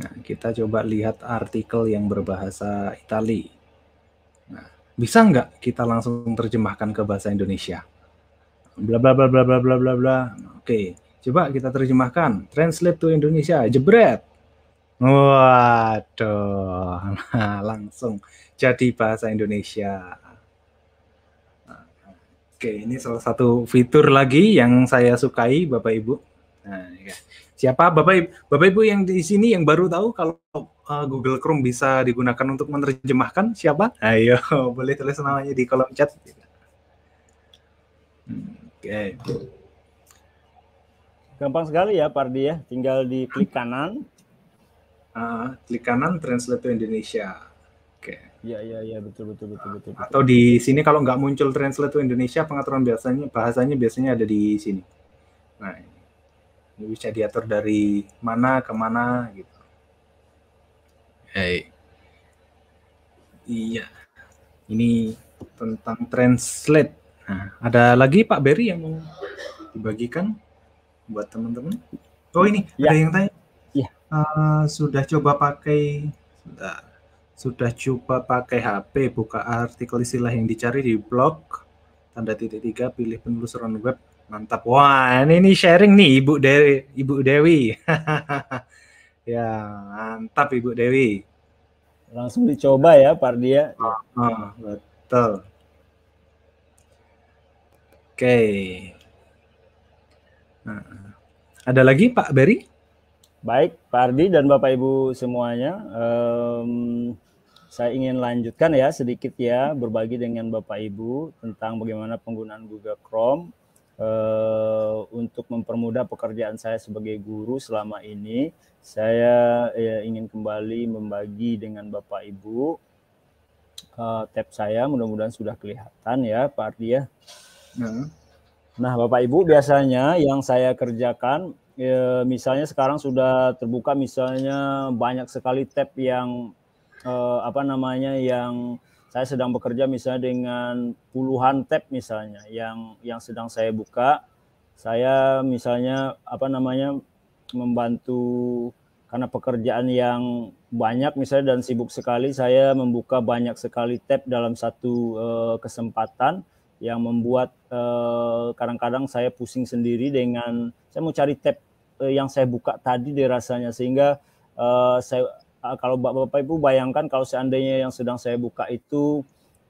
Nah, kita coba lihat artikel yang berbahasa Itali. Nah, bisa nggak kita langsung terjemahkan ke bahasa Indonesia? bla bla bla bla bla bla bla bla. Oke, coba kita terjemahkan. Translate to Indonesia, jebret. Waduh, nah, langsung jadi bahasa Indonesia. Oke, ini salah satu fitur lagi yang saya sukai, Bapak Ibu. Nah, ya. Siapa Bapak Ibu, Bapak Ibu yang di sini yang baru tahu kalau eh, Google Chrome bisa digunakan untuk menerjemahkan siapa? Ayo, boleh tulis namanya di kolom chat. Hmm. Oke. Gampang sekali ya Pardi ya, tinggal di klik kanan. Uh, klik kanan translate to Indonesia. Oke. Okay. Iya iya iya betul betul betul betul. betul. Atau di sini kalau nggak muncul translate to Indonesia pengaturan biasanya bahasanya biasanya ada di sini. Nah ini bisa diatur dari mana ke mana gitu. Hey. Iya. Ini tentang translate Nah, ada lagi Pak Berry yang mau dibagikan buat teman-teman. Oh ini ya. ada yang tanya. Ya. Uh, sudah coba pakai sudah, sudah coba pakai HP buka artikel istilah yang dicari di blog tanda titik tiga pilih penelusuran web mantap wah ini, ini sharing nih ibu Dewi ibu Dewi ya mantap ibu Dewi langsung dicoba ya Pardia uh, ah, oh, ah, betul Oke, nah, ada lagi Pak Beri? Baik, Pak Ardi dan Bapak Ibu semuanya, um, saya ingin lanjutkan ya sedikit ya berbagi dengan Bapak Ibu tentang bagaimana penggunaan Google Chrome uh, untuk mempermudah pekerjaan saya sebagai guru selama ini. Saya ya, ingin kembali membagi dengan Bapak Ibu uh, tab saya, mudah-mudahan sudah kelihatan ya Pak Ardi ya. Hmm. Nah, Bapak Ibu biasanya yang saya kerjakan, e, misalnya sekarang sudah terbuka, misalnya banyak sekali tab yang e, apa namanya yang saya sedang bekerja misalnya dengan puluhan tab misalnya yang yang sedang saya buka, saya misalnya apa namanya membantu karena pekerjaan yang banyak misalnya dan sibuk sekali, saya membuka banyak sekali tab dalam satu uh, kesempatan yang membuat eh, kadang-kadang uh, saya pusing sendiri dengan saya mau cari tab uh, yang saya buka tadi deh rasanya sehingga uh, saya uh, kalau bapak-bapak ibu bayangkan kalau seandainya yang sedang saya buka itu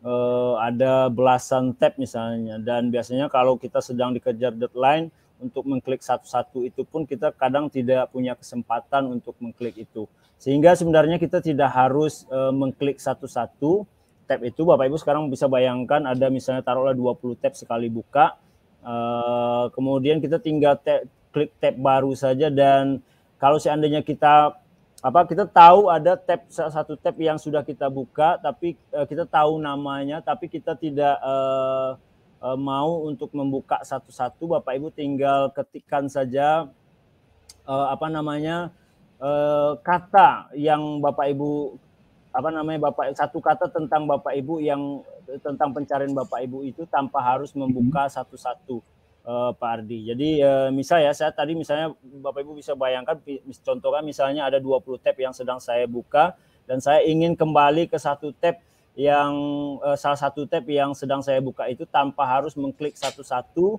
uh, ada belasan tab misalnya dan biasanya kalau kita sedang dikejar deadline untuk mengklik satu-satu itu pun kita kadang tidak punya kesempatan untuk mengklik itu sehingga sebenarnya kita tidak harus uh, mengklik satu-satu tab itu Bapak Ibu sekarang bisa bayangkan ada misalnya taruhlah 20 tab sekali buka. Uh, kemudian kita tinggal tab, klik tab baru saja dan kalau seandainya kita apa kita tahu ada tab satu tab yang sudah kita buka tapi uh, kita tahu namanya tapi kita tidak uh, uh, mau untuk membuka satu-satu Bapak Ibu tinggal ketikkan saja uh, apa namanya kata yang Bapak Ibu apa namanya bapak satu kata tentang bapak ibu yang tentang pencarian bapak ibu itu tanpa harus membuka mhm. satu-satu uh, Pak Ardi. Jadi uh, misal ya saya tadi misalnya bapak ibu bisa bayangkan contohnya misalnya ada 20 tab yang sedang saya buka dan saya ingin kembali ke satu tab yang uh, salah satu tab yang sedang saya buka itu tanpa harus mengklik satu-satu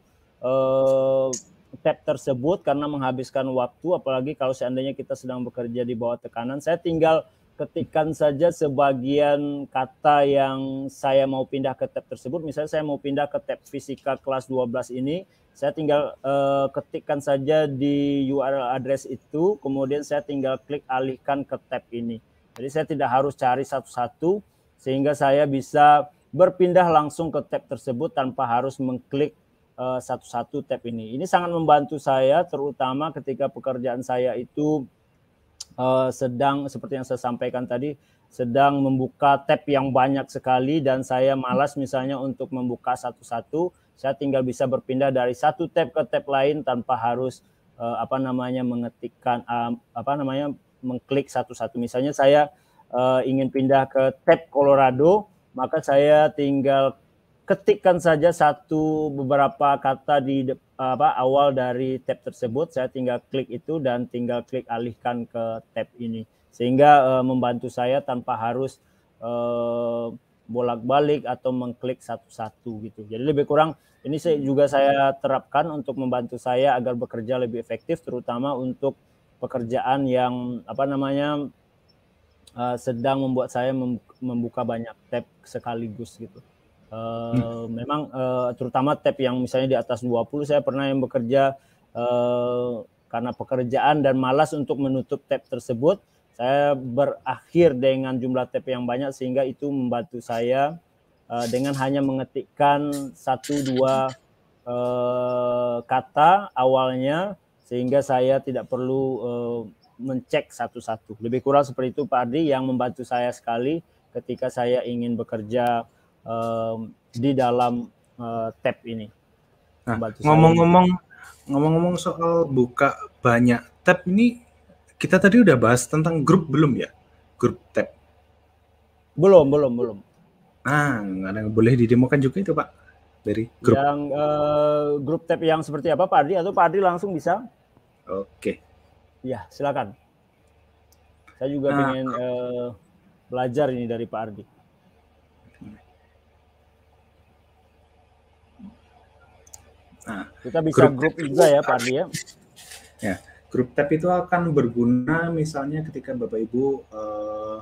tab tersebut karena menghabiskan waktu apalagi kalau seandainya kita sedang bekerja di bawah tekanan saya tinggal ketikkan saja sebagian kata yang saya mau pindah ke tab tersebut. Misalnya saya mau pindah ke tab fisika kelas 12 ini, saya tinggal uh, ketikkan saja di URL address itu, kemudian saya tinggal klik alihkan ke tab ini. Jadi saya tidak harus cari satu-satu, sehingga saya bisa berpindah langsung ke tab tersebut tanpa harus mengklik satu eh, satu-satu tab ini. Ini sangat membantu saya, terutama ketika pekerjaan saya itu uh, sedang seperti yang saya sampaikan tadi sedang membuka tab yang banyak sekali dan saya malas misalnya untuk membuka satu-satu, saya tinggal bisa berpindah dari satu tab ke tab lain tanpa harus uh, apa namanya mengetikkan uh, apa namanya mengklik satu-satu. Misalnya saya uh, ingin pindah ke tab Colorado, maka saya tinggal ketikkan saja satu beberapa kata di apa awal dari tab tersebut saya tinggal klik itu dan tinggal klik alihkan ke tab ini sehingga uh, membantu saya tanpa harus uh, bolak-balik atau mengklik satu-satu gitu. Jadi lebih kurang ini saya juga saya terapkan untuk membantu saya agar bekerja lebih efektif terutama untuk pekerjaan yang apa namanya uh, sedang membuat saya membuka banyak tab sekaligus gitu. Uh, hmm. Memang uh, terutama tab yang misalnya di atas 20 saya pernah yang bekerja uh, karena pekerjaan dan malas untuk menutup tab tersebut. Saya berakhir dengan jumlah tab yang banyak sehingga itu membantu saya uh, dengan hanya mengetikkan satu dua uh, kata awalnya sehingga saya tidak perlu uh, mencek satu-satu. Lebih kurang seperti itu Pak Ardi yang membantu saya sekali ketika saya ingin bekerja um, di dalam uh, tab ini. Nah, ngomong-ngomong ngomong-ngomong soal buka banyak tab ini kita tadi udah bahas tentang grup belum ya? Grup tab. Belum, belum, belum. Ah, ada boleh didemokan juga itu, Pak. Dari grup. Yang uh, grup tab yang seperti apa, Pak Ardi atau Pak Ardi langsung bisa? Oke. Ya, silakan. Saya juga nah, ingin uh, eh, belajar ini dari Pak Ardi. Nah, kita bisa grup, grup juga ya Pak Andi ya. Ya, grup tab itu akan berguna misalnya ketika Bapak Ibu uh,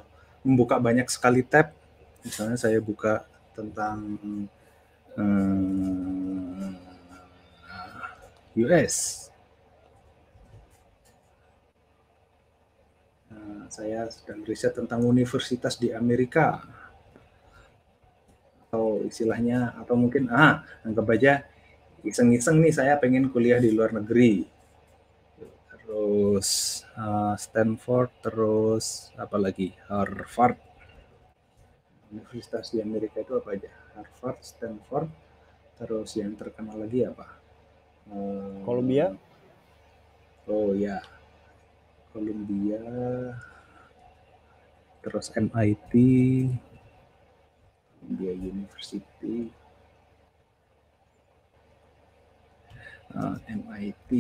membuka banyak sekali tab. Misalnya saya buka tentang uh, eh, US. Uh, nah, saya sedang riset tentang universitas di Amerika atau istilahnya atau mungkin ah anggap aja iseng-iseng nih saya pengen kuliah di luar negeri terus uh, Stanford terus apa lagi Harvard universitas di Amerika itu apa aja Harvard Stanford terus yang terkenal lagi apa eh, Columbia oh ya Columbia terus MIT Columbia University Ah, MIT.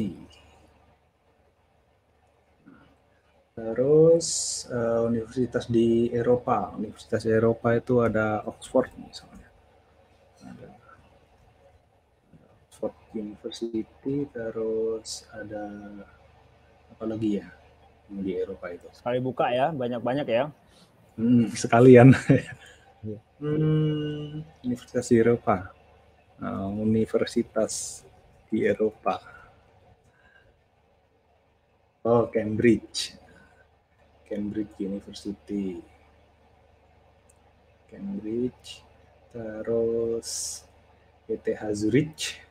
Nah, terus uh, universitas di Eropa, universitas di Eropa itu ada Oxford misalnya. Oxford University, terus ada apa lagi ya di Eropa itu. Sekali buka ya, banyak-banyak ya. Hmm, sekalian. Iya. hmm, universitas di Eropa, uh, universitas di Eropa. Oh, Cambridge. Cambridge University. Cambridge. Terus ETH Zurich.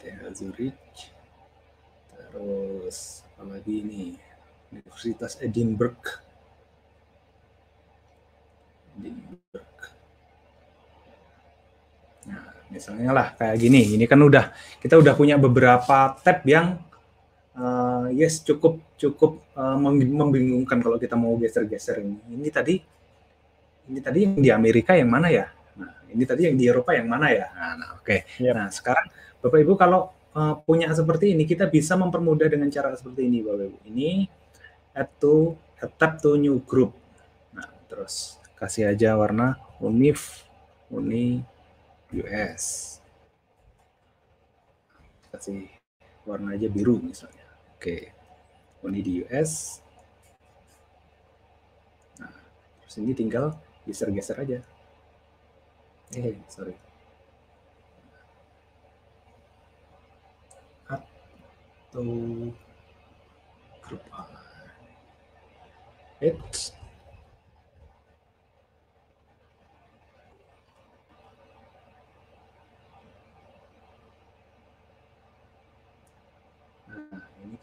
ETH Zurich. Terus apa lagi ini? Universitas Edinburgh. Edinburgh. Nah, Misalnya lah kayak gini, ini kan udah kita udah punya beberapa tab yang uh, yes cukup cukup uh, membingungkan kalau kita mau geser-geser ini. Ini tadi ini tadi yang di Amerika yang mana ya? Nah, ini tadi yang di Eropa yang mana ya? Nah, nah oke. Okay. Yep. Nah, sekarang Bapak Ibu kalau uh, punya seperti ini kita bisa mempermudah dengan cara seperti ini Bapak Ibu. Ini add to tab to new group. Nah, terus kasih aja warna unif uni US kasih warna aja biru misalnya oke ini di US nah terus ini tinggal geser-geser aja eh sorry atau grup A. Eits,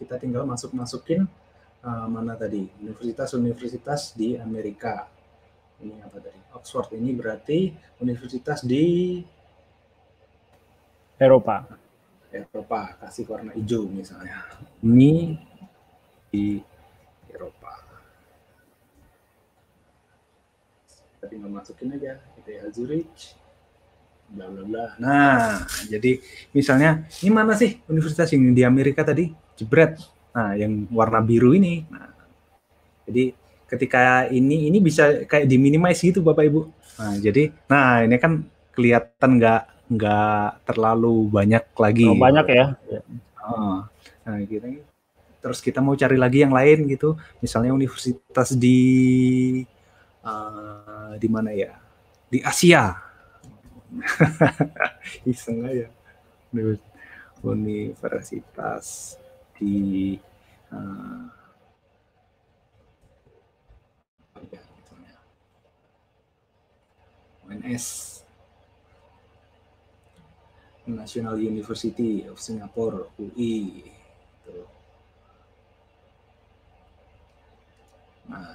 kita tinggal masuk-masukin uh, mana tadi universitas-universitas di Amerika. Ini apa tadi? Oxford ini berarti universitas di Eropa. Eropa kasih warna hijau misalnya. Ini di Eropa. Kita tinggal masukin aja. itu ya Zurich. Nah, nah, jadi misalnya ini mana sih universitas yang di Amerika tadi? Jebret. Nah, yang warna biru ini. Nah, jadi ketika ini ini bisa kayak diminimize gitu Bapak Ibu. Nah, jadi nah ini kan kelihatan nggak nggak terlalu banyak lagi. Oh, banyak ya. Nah, gitu. Terus kita mau cari lagi yang lain gitu. Misalnya universitas di uh, di mana ya? Di Asia. Iseng aja. Universitas di uh, eh, ya, UNS National University of Singapore UI gitu. Nah,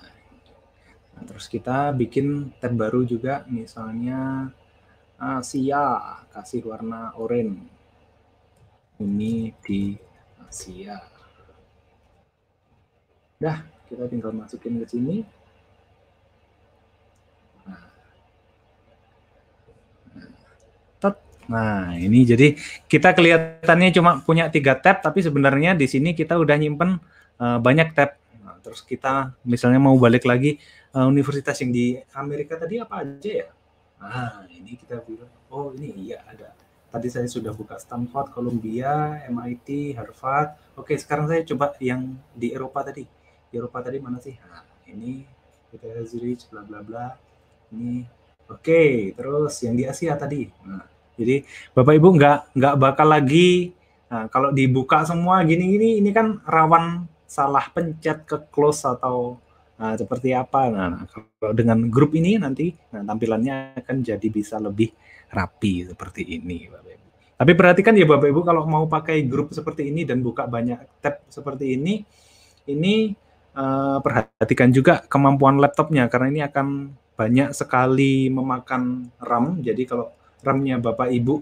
terus kita bikin tab baru juga misalnya Asia kasih warna orange ini di Asia dah kita tinggal masukin ke sini nah, nah ini jadi kita kelihatannya cuma punya tiga tab tapi sebenarnya di sini kita udah nyimpen uh, banyak tab nah, terus kita misalnya mau balik lagi uh, universitas yang di Amerika tadi apa aja ya ah ini kita bilang oh ini iya ada tadi saya sudah buka Stanford, Columbia, MIT, Harvard. Oke, sekarang saya coba yang di Eropa tadi. Di Eropa tadi mana sih? Nah, ini kita Zurich, bla bla bla. Ini oke. Terus yang di Asia tadi. Nah, jadi Bapak Ibu nggak nggak bakal lagi nah, kalau dibuka semua gini-gini ini kan rawan salah pencet ke close atau uh, seperti apa. Nah, nah, kalau dengan grup ini nanti nah, tampilannya akan jadi bisa lebih rapi seperti ini, Bapak Ibu. Tapi perhatikan ya Bapak Ibu kalau mau pakai grup seperti ini dan buka banyak tab seperti ini, ini uh, perhatikan juga kemampuan laptopnya karena ini akan banyak sekali memakan RAM. Jadi kalau RAM-nya Bapak Ibu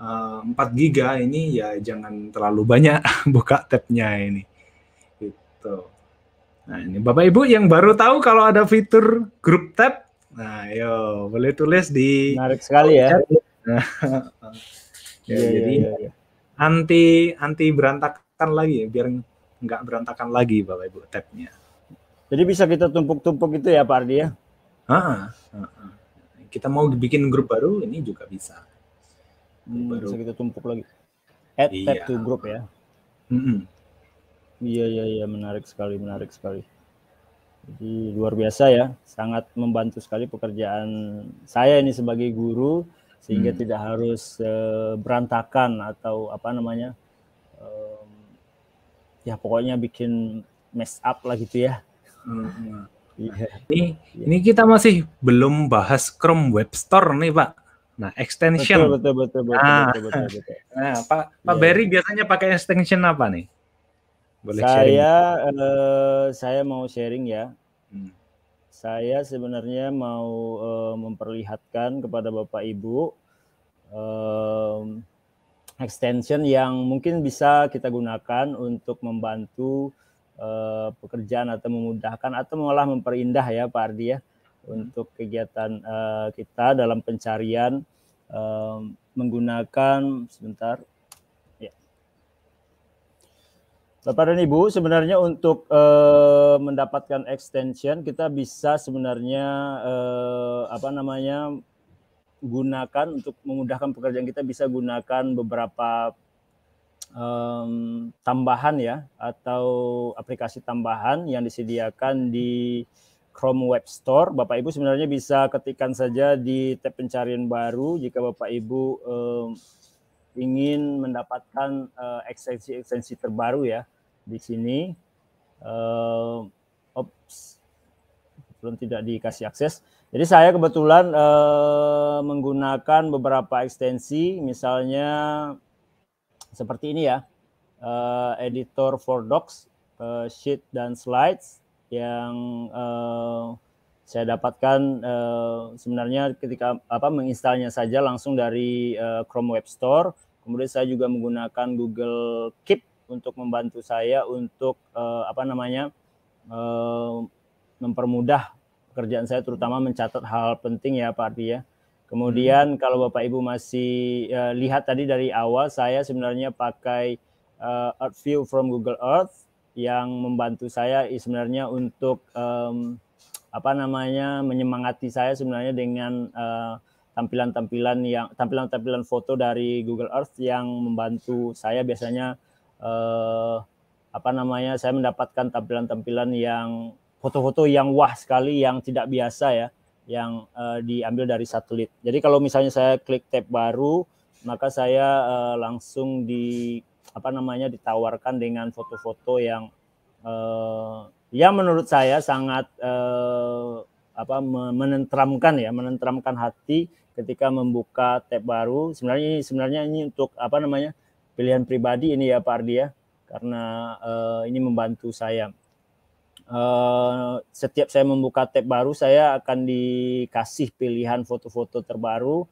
uh, 4 GB ini ya jangan terlalu banyak buka tabnya ini. Gitu. Nah, ini Bapak Ibu yang baru tahu kalau ada fitur grup tab. Nah, yo, boleh tulis di Menarik sekali ya. ya, ya, jadi ya, ya. anti anti berantakan lagi ya, biar nggak berantakan lagi Bapak Ibu tabnya. Jadi bisa kita tumpuk-tumpuk itu ya Pak Ardi ya? Ah, ah, ah. Kita mau bikin grup baru ini juga bisa. hmm, baru. Bisa kita tumpuk lagi. Add iya. tab to group ya. Mm -mm. Iya iya iya menarik sekali menarik sekali. Jadi luar biasa ya, sangat membantu sekali pekerjaan saya ini sebagai guru sehingga hmm. tidak harus uh, berantakan atau apa namanya um, ya pokoknya bikin mess up lah gitu ya. Hmm. hmm. Iya. Ini yeah. ini kita masih belum bahas Chrome Web Store nih Pak. Nah extension. Betul betul betul betul. Nah, betul, betul, betul, betul. nah Pak Pak yeah. Barry iya. biasanya pakai extension apa nih? Boleh saya uh, saya mau sharing ya. Hmm. Saya sebenarnya mau uh, memperlihatkan kepada Bapak Ibu uh, extension yang mungkin bisa kita gunakan untuk membantu uh, pekerjaan atau memudahkan atau malah memperindah ya Pak Ardi ya hmm. untuk kegiatan uh, kita dalam pencarian uh, menggunakan sebentar Bapak dan Ibu, sebenarnya untuk uh, mendapatkan extension kita bisa sebenarnya uh, apa namanya gunakan untuk memudahkan pekerjaan kita bisa gunakan beberapa um, tambahan ya atau aplikasi tambahan yang disediakan di Chrome Web Store. Bapak Ibu sebenarnya bisa ketikkan saja di tab pencarian baru jika Bapak Ibu um, ingin mendapatkan uh, eh, ekstensi -ekstensi terbaru ya di sini uh, ops belum tidak dikasih akses. Jadi saya kebetulan uh, menggunakan beberapa ekstensi, misalnya seperti ini ya, uh, editor for docs, uh, sheet dan slides yang uh, saya dapatkan uh, sebenarnya ketika apa menginstalnya saja langsung dari uh, Chrome Web Store. Kemudian saya juga menggunakan Google Keep untuk membantu saya untuk uh, apa namanya uh, mempermudah pekerjaan saya terutama mencatat hal penting ya Pak Ardi ya. Kemudian hmm. kalau Bapak Ibu masih uh, lihat tadi dari awal saya sebenarnya pakai uh, Earth View from Google Earth yang membantu saya sebenarnya untuk um, apa namanya menyemangati saya sebenarnya dengan tampilan tampilan-tampilan yang tampilan-tampilan foto dari Google Earth yang membantu saya biasanya eh, apa namanya saya mendapatkan tampilan-tampilan yang foto-foto yang wah sekali yang tidak biasa ya yang eh, diambil dari satelit. Jadi kalau misalnya saya klik tab baru maka saya eh, langsung di apa namanya ditawarkan dengan foto-foto yang eh, yang menurut saya sangat eh, apa menentramkan ya menentramkan hati ketika membuka tab baru sebenarnya ini sebenarnya ini untuk apa namanya pilihan pribadi ini ya Pak Ardi ya, karena uh, ini membantu saya. Uh, setiap saya membuka tab baru, saya akan dikasih pilihan foto-foto terbaru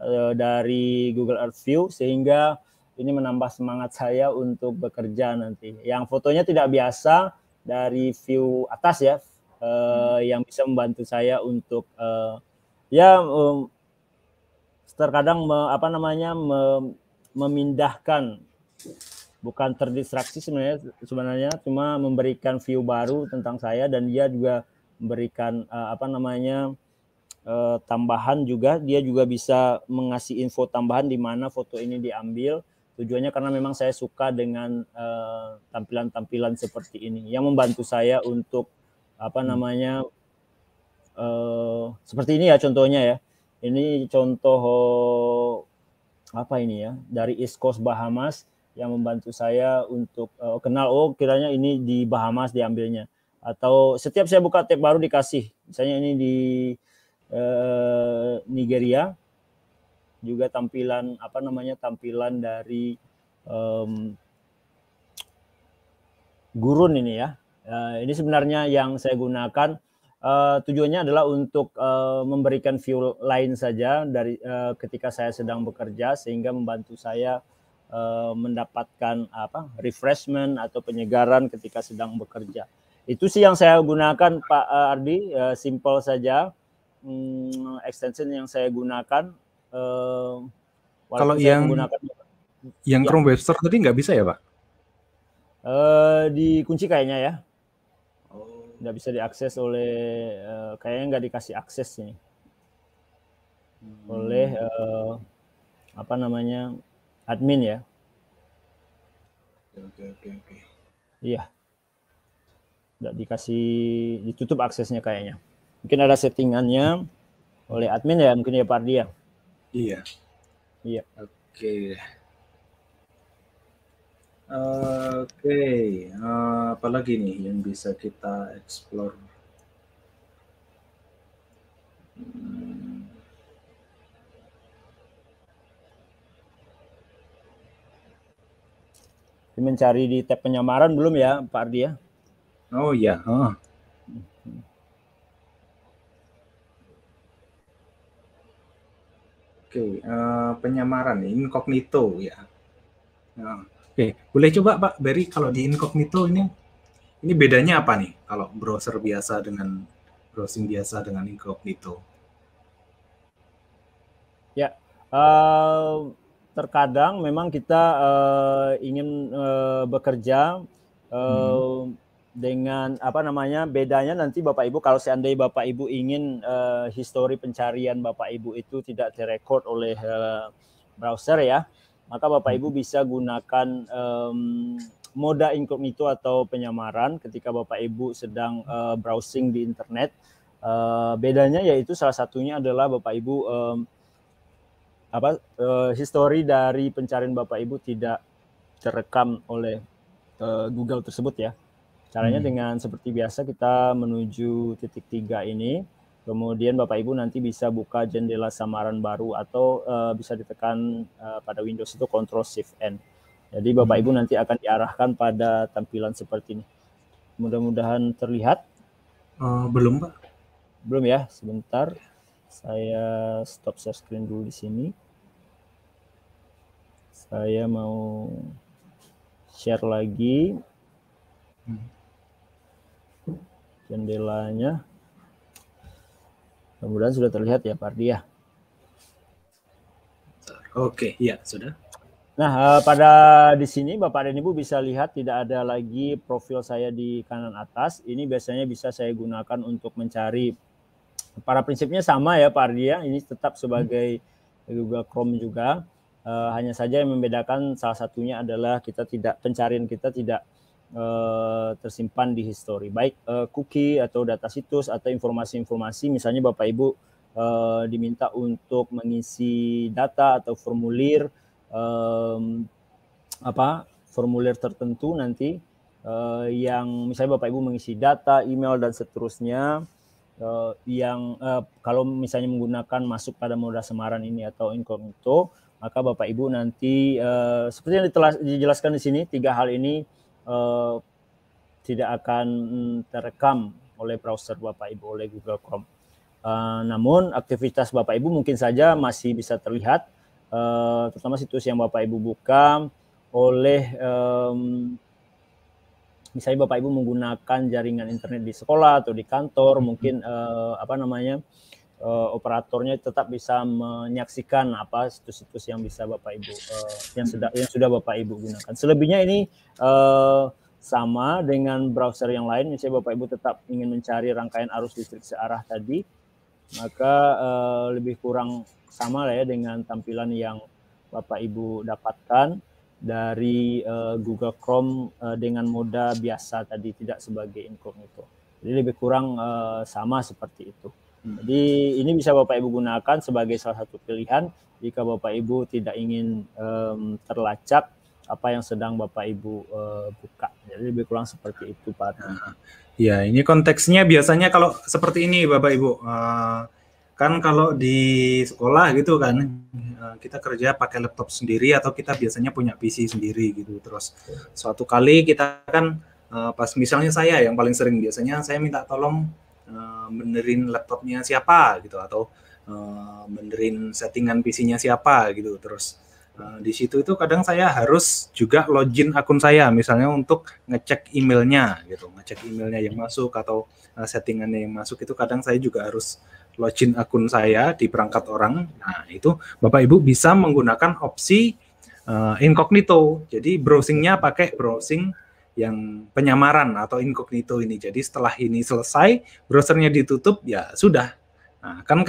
uh, dari Google Earth View sehingga ini menambah semangat saya untuk bekerja nanti. Yang fotonya tidak biasa dari view atas ya, uh, hmm. yang bisa membantu saya untuk uh, ya um, terkadang me, apa namanya me, memindahkan bukan terdistraksi sebenarnya sebenarnya cuma memberikan view baru tentang saya dan dia juga memberikan uh, apa namanya uh, tambahan juga dia juga bisa mengasih info tambahan di mana foto ini diambil tujuannya karena memang saya suka dengan eh, tampilan-tampilan uh, seperti ini yang membantu saya untuk apa namanya uh, seperti ini ya contohnya ya ini contoh apa ini ya dari East Coast Bahamas yang membantu saya untuk uh, kenal oh kiranya ini di Bahamas diambilnya atau setiap saya buka tab baru dikasih misalnya ini di uh, Nigeria juga tampilan apa namanya tampilan dari um, gurun ini ya uh, ini sebenarnya yang saya gunakan Uh, tujuannya adalah untuk uh, memberikan view lain saja dari uh, ketika saya sedang bekerja sehingga membantu saya uh, mendapatkan apa refreshment atau penyegaran ketika sedang bekerja. Itu sih yang saya gunakan Pak Ardi, uh, simple saja um, extension yang saya gunakan. Uh, Kalau yang menggunakan, yang ya. Chrome ya. Webster tadi nggak bisa ya Pak? Uh, dikunci kayaknya ya nggak bisa diakses oleh uh, kayaknya nggak dikasih akses ini oleh uh, apa namanya admin ya. Oke oke oke. Iya. Nggak dikasih ditutup aksesnya kayaknya. Mungkin ada settingannya oleh admin ya mungkin ya Pak ya Iya. Iya. Oke. Okay. Oke, eh, apalagi nih yang bisa kita explore? Hmm. Mencari di tab penyamaran belum ya, Pak Ardi ya? Oh ya. Huh. Oh. Oke, okay, uh, eh, penyamaran incognito ya. Nah. Oke, boleh coba Pak Barry kalau di incognito ini ini bedanya apa nih kalau browser biasa dengan browsing biasa dengan incognito? Ya, uh, terkadang memang kita uh, ingin uh, bekerja uh, hmm. dengan apa namanya bedanya nanti Bapak Ibu kalau seandainya Bapak Ibu ingin uh, histori pencarian Bapak Ibu itu tidak direkod oleh uh, browser ya maka Bapak Ibu bisa gunakan um, moda incognito atau penyamaran ketika Bapak Ibu sedang uh, browsing di internet. Uh, bedanya yaitu salah satunya adalah Bapak Ibu um, apa uh, eh, histori dari pencarian Bapak Ibu tidak terekam oleh uh, Google tersebut ya. Caranya hmm. dengan seperti biasa kita menuju titik tiga ini Kemudian Bapak Ibu nanti bisa buka jendela samaran baru atau uh, bisa ditekan uh, pada Windows itu Control Shift N. Jadi Bapak hmm. Ibu nanti akan diarahkan pada tampilan seperti ini. Mudah-mudahan terlihat. Uh, belum Pak. Belum ya, sebentar. Saya stop share screen dulu di sini. Saya mau share lagi hmm. jendelanya. Kemudian sudah terlihat ya Pak ya. Oke, ya sudah. Nah, eh, pada di sini Bapak dan Ibu bisa lihat tidak ada lagi profil saya di kanan atas. Ini biasanya bisa saya gunakan untuk mencari. Para prinsipnya sama ya Pak Ardia. Ya. Ini tetap sebagai Google Chrome juga. Eh, hanya saja yang membedakan salah satunya adalah kita tidak pencarian kita tidak Eh, tersimpan di history, baik eh, cookie atau data situs atau informasi-informasi, misalnya Bapak Ibu eh, diminta untuk mengisi data atau formulir apa formulir tertentu nanti yang misalnya Bapak Ibu mengisi data, email dan seterusnya yang kalau misalnya menggunakan masuk pada moda semaran ini atau incognito maka Bapak Ibu nanti seperti yang dijelaskan di sini tiga hal ini uh, tidak akan terekam oleh browser Bapak Ibu oleh Google Chrome. Uh, namun aktivitas Bapak Ibu mungkin saja masih bisa terlihat, uh, terutama situs yang Bapak Ibu buka oleh um, misalnya Bapak Ibu menggunakan jaringan internet di sekolah atau di kantor, mm-hmm. mungkin uh, apa namanya uh, operatornya tetap bisa menyaksikan apa situs-situs yang bisa Bapak Ibu uh, yang sudah yang sudah Bapak Ibu gunakan. Selebihnya ini uh, sama dengan browser yang lain misalnya Bapak Ibu tetap ingin mencari rangkaian arus listrik searah tadi maka uh, lebih kurang sama lah ya dengan tampilan yang Bapak Ibu dapatkan dari uh, Google Chrome uh, dengan moda biasa tadi tidak sebagai incognito. Jadi lebih kurang uh, sama seperti itu. Jadi ini bisa Bapak Ibu gunakan sebagai salah satu pilihan jika Bapak Ibu tidak ingin um, terlacak apa yang sedang Bapak Ibu uh, buka. Jadi lebih kurang seperti itu Pak. Ya, ini konteksnya biasanya kalau seperti ini Bapak Ibu. Uh, kan kalau di sekolah gitu kan eh, kita kerja pakai laptop sendiri atau kita biasanya punya PC sendiri gitu. Terus suatu kali kita kan pas misalnya saya yang paling sering biasanya saya minta tolong menerin eh, laptopnya siapa gitu atau uh, benerin settingan PC-nya siapa gitu terus eh, di situ itu kadang saya harus juga login akun saya misalnya untuk ngecek emailnya gitu ngecek emailnya yang masuk atau uh, settingannya yang masuk itu kadang saya juga harus login akun saya di perangkat orang nah itu bapak ibu bisa menggunakan opsi uh, incognito jadi browsingnya pakai browsing yang penyamaran atau incognito ini. Jadi setelah ini selesai, browsernya ditutup, ya sudah. Nah, kan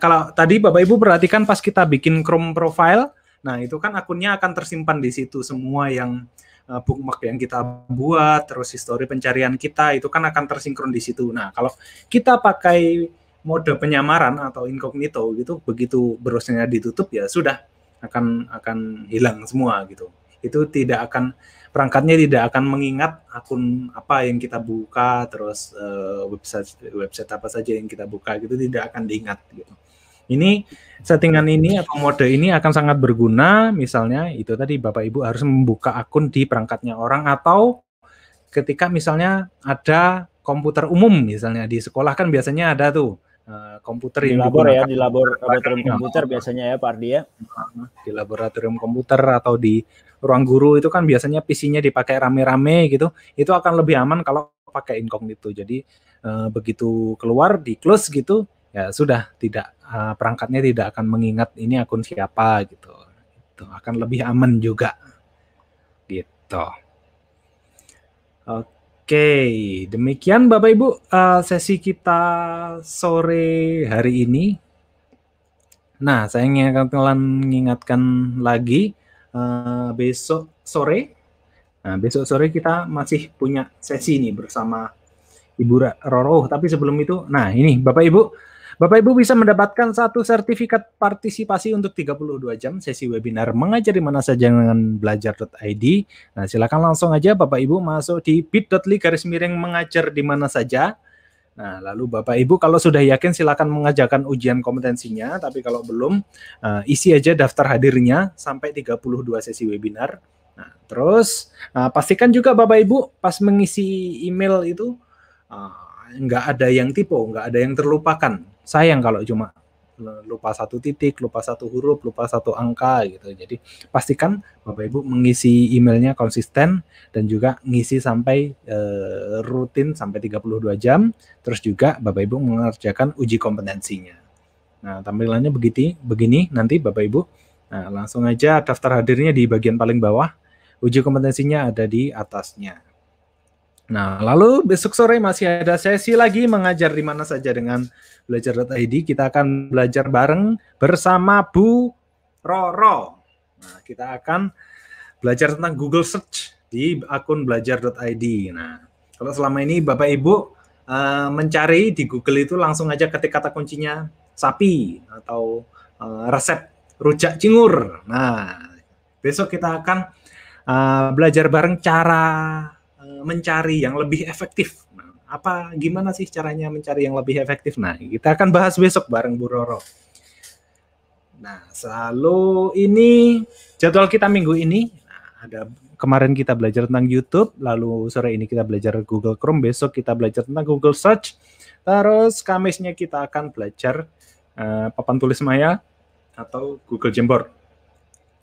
kalau tadi Bapak Ibu perhatikan pas kita bikin Chrome profile, nah itu kan akunnya akan tersimpan di situ semua yang eh, bookmark yang kita buat, terus histori pencarian kita itu kan akan tersinkron di situ. Nah, kalau kita pakai mode penyamaran atau incognito gitu, begitu browsernya ditutup ya sudah akan akan hilang semua gitu. Itu tidak akan perangkatnya tidak akan mengingat akun apa yang kita buka terus uh, website website apa saja yang kita buka gitu tidak akan diingat gitu. Ini settingan ini atau mode ini akan sangat berguna misalnya itu tadi Bapak Ibu harus membuka akun di perangkatnya orang atau ketika misalnya ada komputer umum misalnya di sekolah kan biasanya ada tuh eh, komputer di yang labor ya di laboratorium komputer biasanya ya Pak Ardi ya di laboratorium komputer atau di ruang guru itu kan biasanya PC-nya dipakai rame-rame gitu. Itu akan lebih aman kalau pakai incognito. Jadi uh, begitu keluar di close gitu ya sudah tidak uh, perangkatnya tidak akan mengingat ini akun siapa gitu. Itu akan lebih aman juga. Gitu. Oke, demikian Bapak Ibu uh, sesi kita sore hari ini. Nah, saya ingin mengingatkan lagi uh, besok sore. Nah, besok sore kita masih punya sesi ini bersama Ibu Roro. Oh, tapi sebelum itu, nah ini Bapak Ibu, Bapak Ibu bisa mendapatkan satu sertifikat partisipasi untuk 32 jam sesi webinar mengajari mana saja dengan belajar.id. Nah, silakan langsung aja Bapak Ibu masuk di bit.ly garis miring mengajar di mana saja. Nah, lalu Bapak Ibu kalau sudah yakin silakan mengajakan ujian kompetensinya, tapi kalau belum uh, isi aja daftar hadirnya sampai 32 sesi webinar. Nah, terus uh, pastikan juga Bapak Ibu pas mengisi email itu uh, nggak ada yang tipu, nggak ada yang terlupakan. Sayang kalau cuma lupa satu titik, lupa satu huruf, lupa satu angka gitu. Jadi pastikan Bapak Ibu mengisi emailnya konsisten dan juga ngisi sampai e, rutin sampai 32 jam. Terus juga Bapak Ibu mengerjakan uji kompetensinya. Nah, tampilannya begini, begini nanti Bapak Ibu. Nah, langsung aja daftar hadirnya di bagian paling bawah. Uji kompetensinya ada di atasnya. Nah, lalu besok sore masih ada sesi lagi mengajar di mana saja dengan belajar.id. Kita akan belajar bareng bersama Bu Roro. Nah, kita akan belajar tentang Google Search di akun belajar.id. Nah, kalau selama ini Bapak Ibu uh, mencari di Google itu langsung aja ketik kata kuncinya sapi atau uh, resep rujak cingur. Nah, besok kita akan uh, belajar bareng cara mencari yang lebih efektif. Nah, apa gimana sih caranya mencari yang lebih efektif? Nah, kita akan bahas besok bareng Bu Roro. Nah, selalu ini jadwal kita minggu ini. Nah, ada kemarin kita belajar tentang YouTube, lalu sore ini kita belajar Google Chrome, besok kita belajar tentang Google Search. Terus Kamisnya kita akan belajar uh, papan tulis Maya atau Google Jamboard.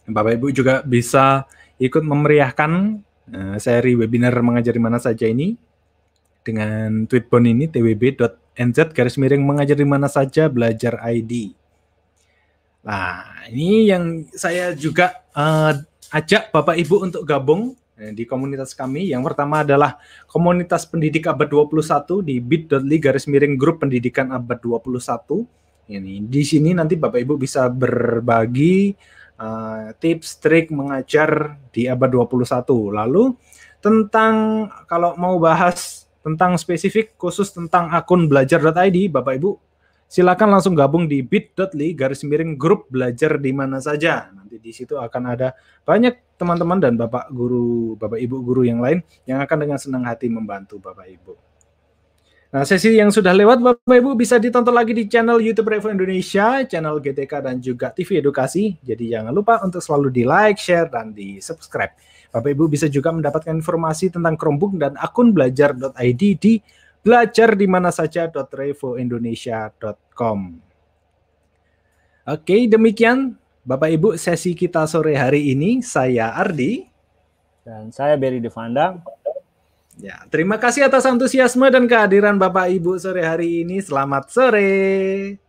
Bapak Ibu juga bisa ikut memeriahkan Eh, seri webinar mengajar di mana saja ini dengan tweetbone ini twb.nz garis miring mengajar di mana saja belajar ID. Nah, ini yang saya juga uh, ajak Bapak Ibu untuk gabung eh, di komunitas kami. Yang pertama adalah komunitas pendidik abad 21 di bit.ly garis miring grup pendidikan abad 21. Ini di sini nanti Bapak Ibu bisa berbagi Eh, tips, trik mengajar di abad 21. Lalu tentang kalau mau bahas tentang spesifik khusus tentang akun belajar.id, Bapak Ibu, silakan langsung gabung di bit.ly garis miring grup belajar di mana saja. Nanti di situ akan ada banyak teman-teman dan Bapak guru, Bapak Ibu guru yang lain yang akan dengan senang hati membantu Bapak Ibu. Nah, sesi yang sudah lewat Bapak Ibu bisa ditonton lagi di channel YouTube Revo Indonesia, channel GTK dan juga TV Edukasi. Jadi jangan lupa untuk selalu di-like, share dan di-subscribe. Bapak Ibu bisa juga mendapatkan informasi tentang Chromebook dan akun belajar.id di belajar di mana Oke, demikian Bapak Ibu sesi kita sore hari ini. Saya Ardi dan saya Beri Devanda. Ya, terima kasih atas antusiasme dan kehadiran Bapak Ibu sore hari ini. Selamat sore.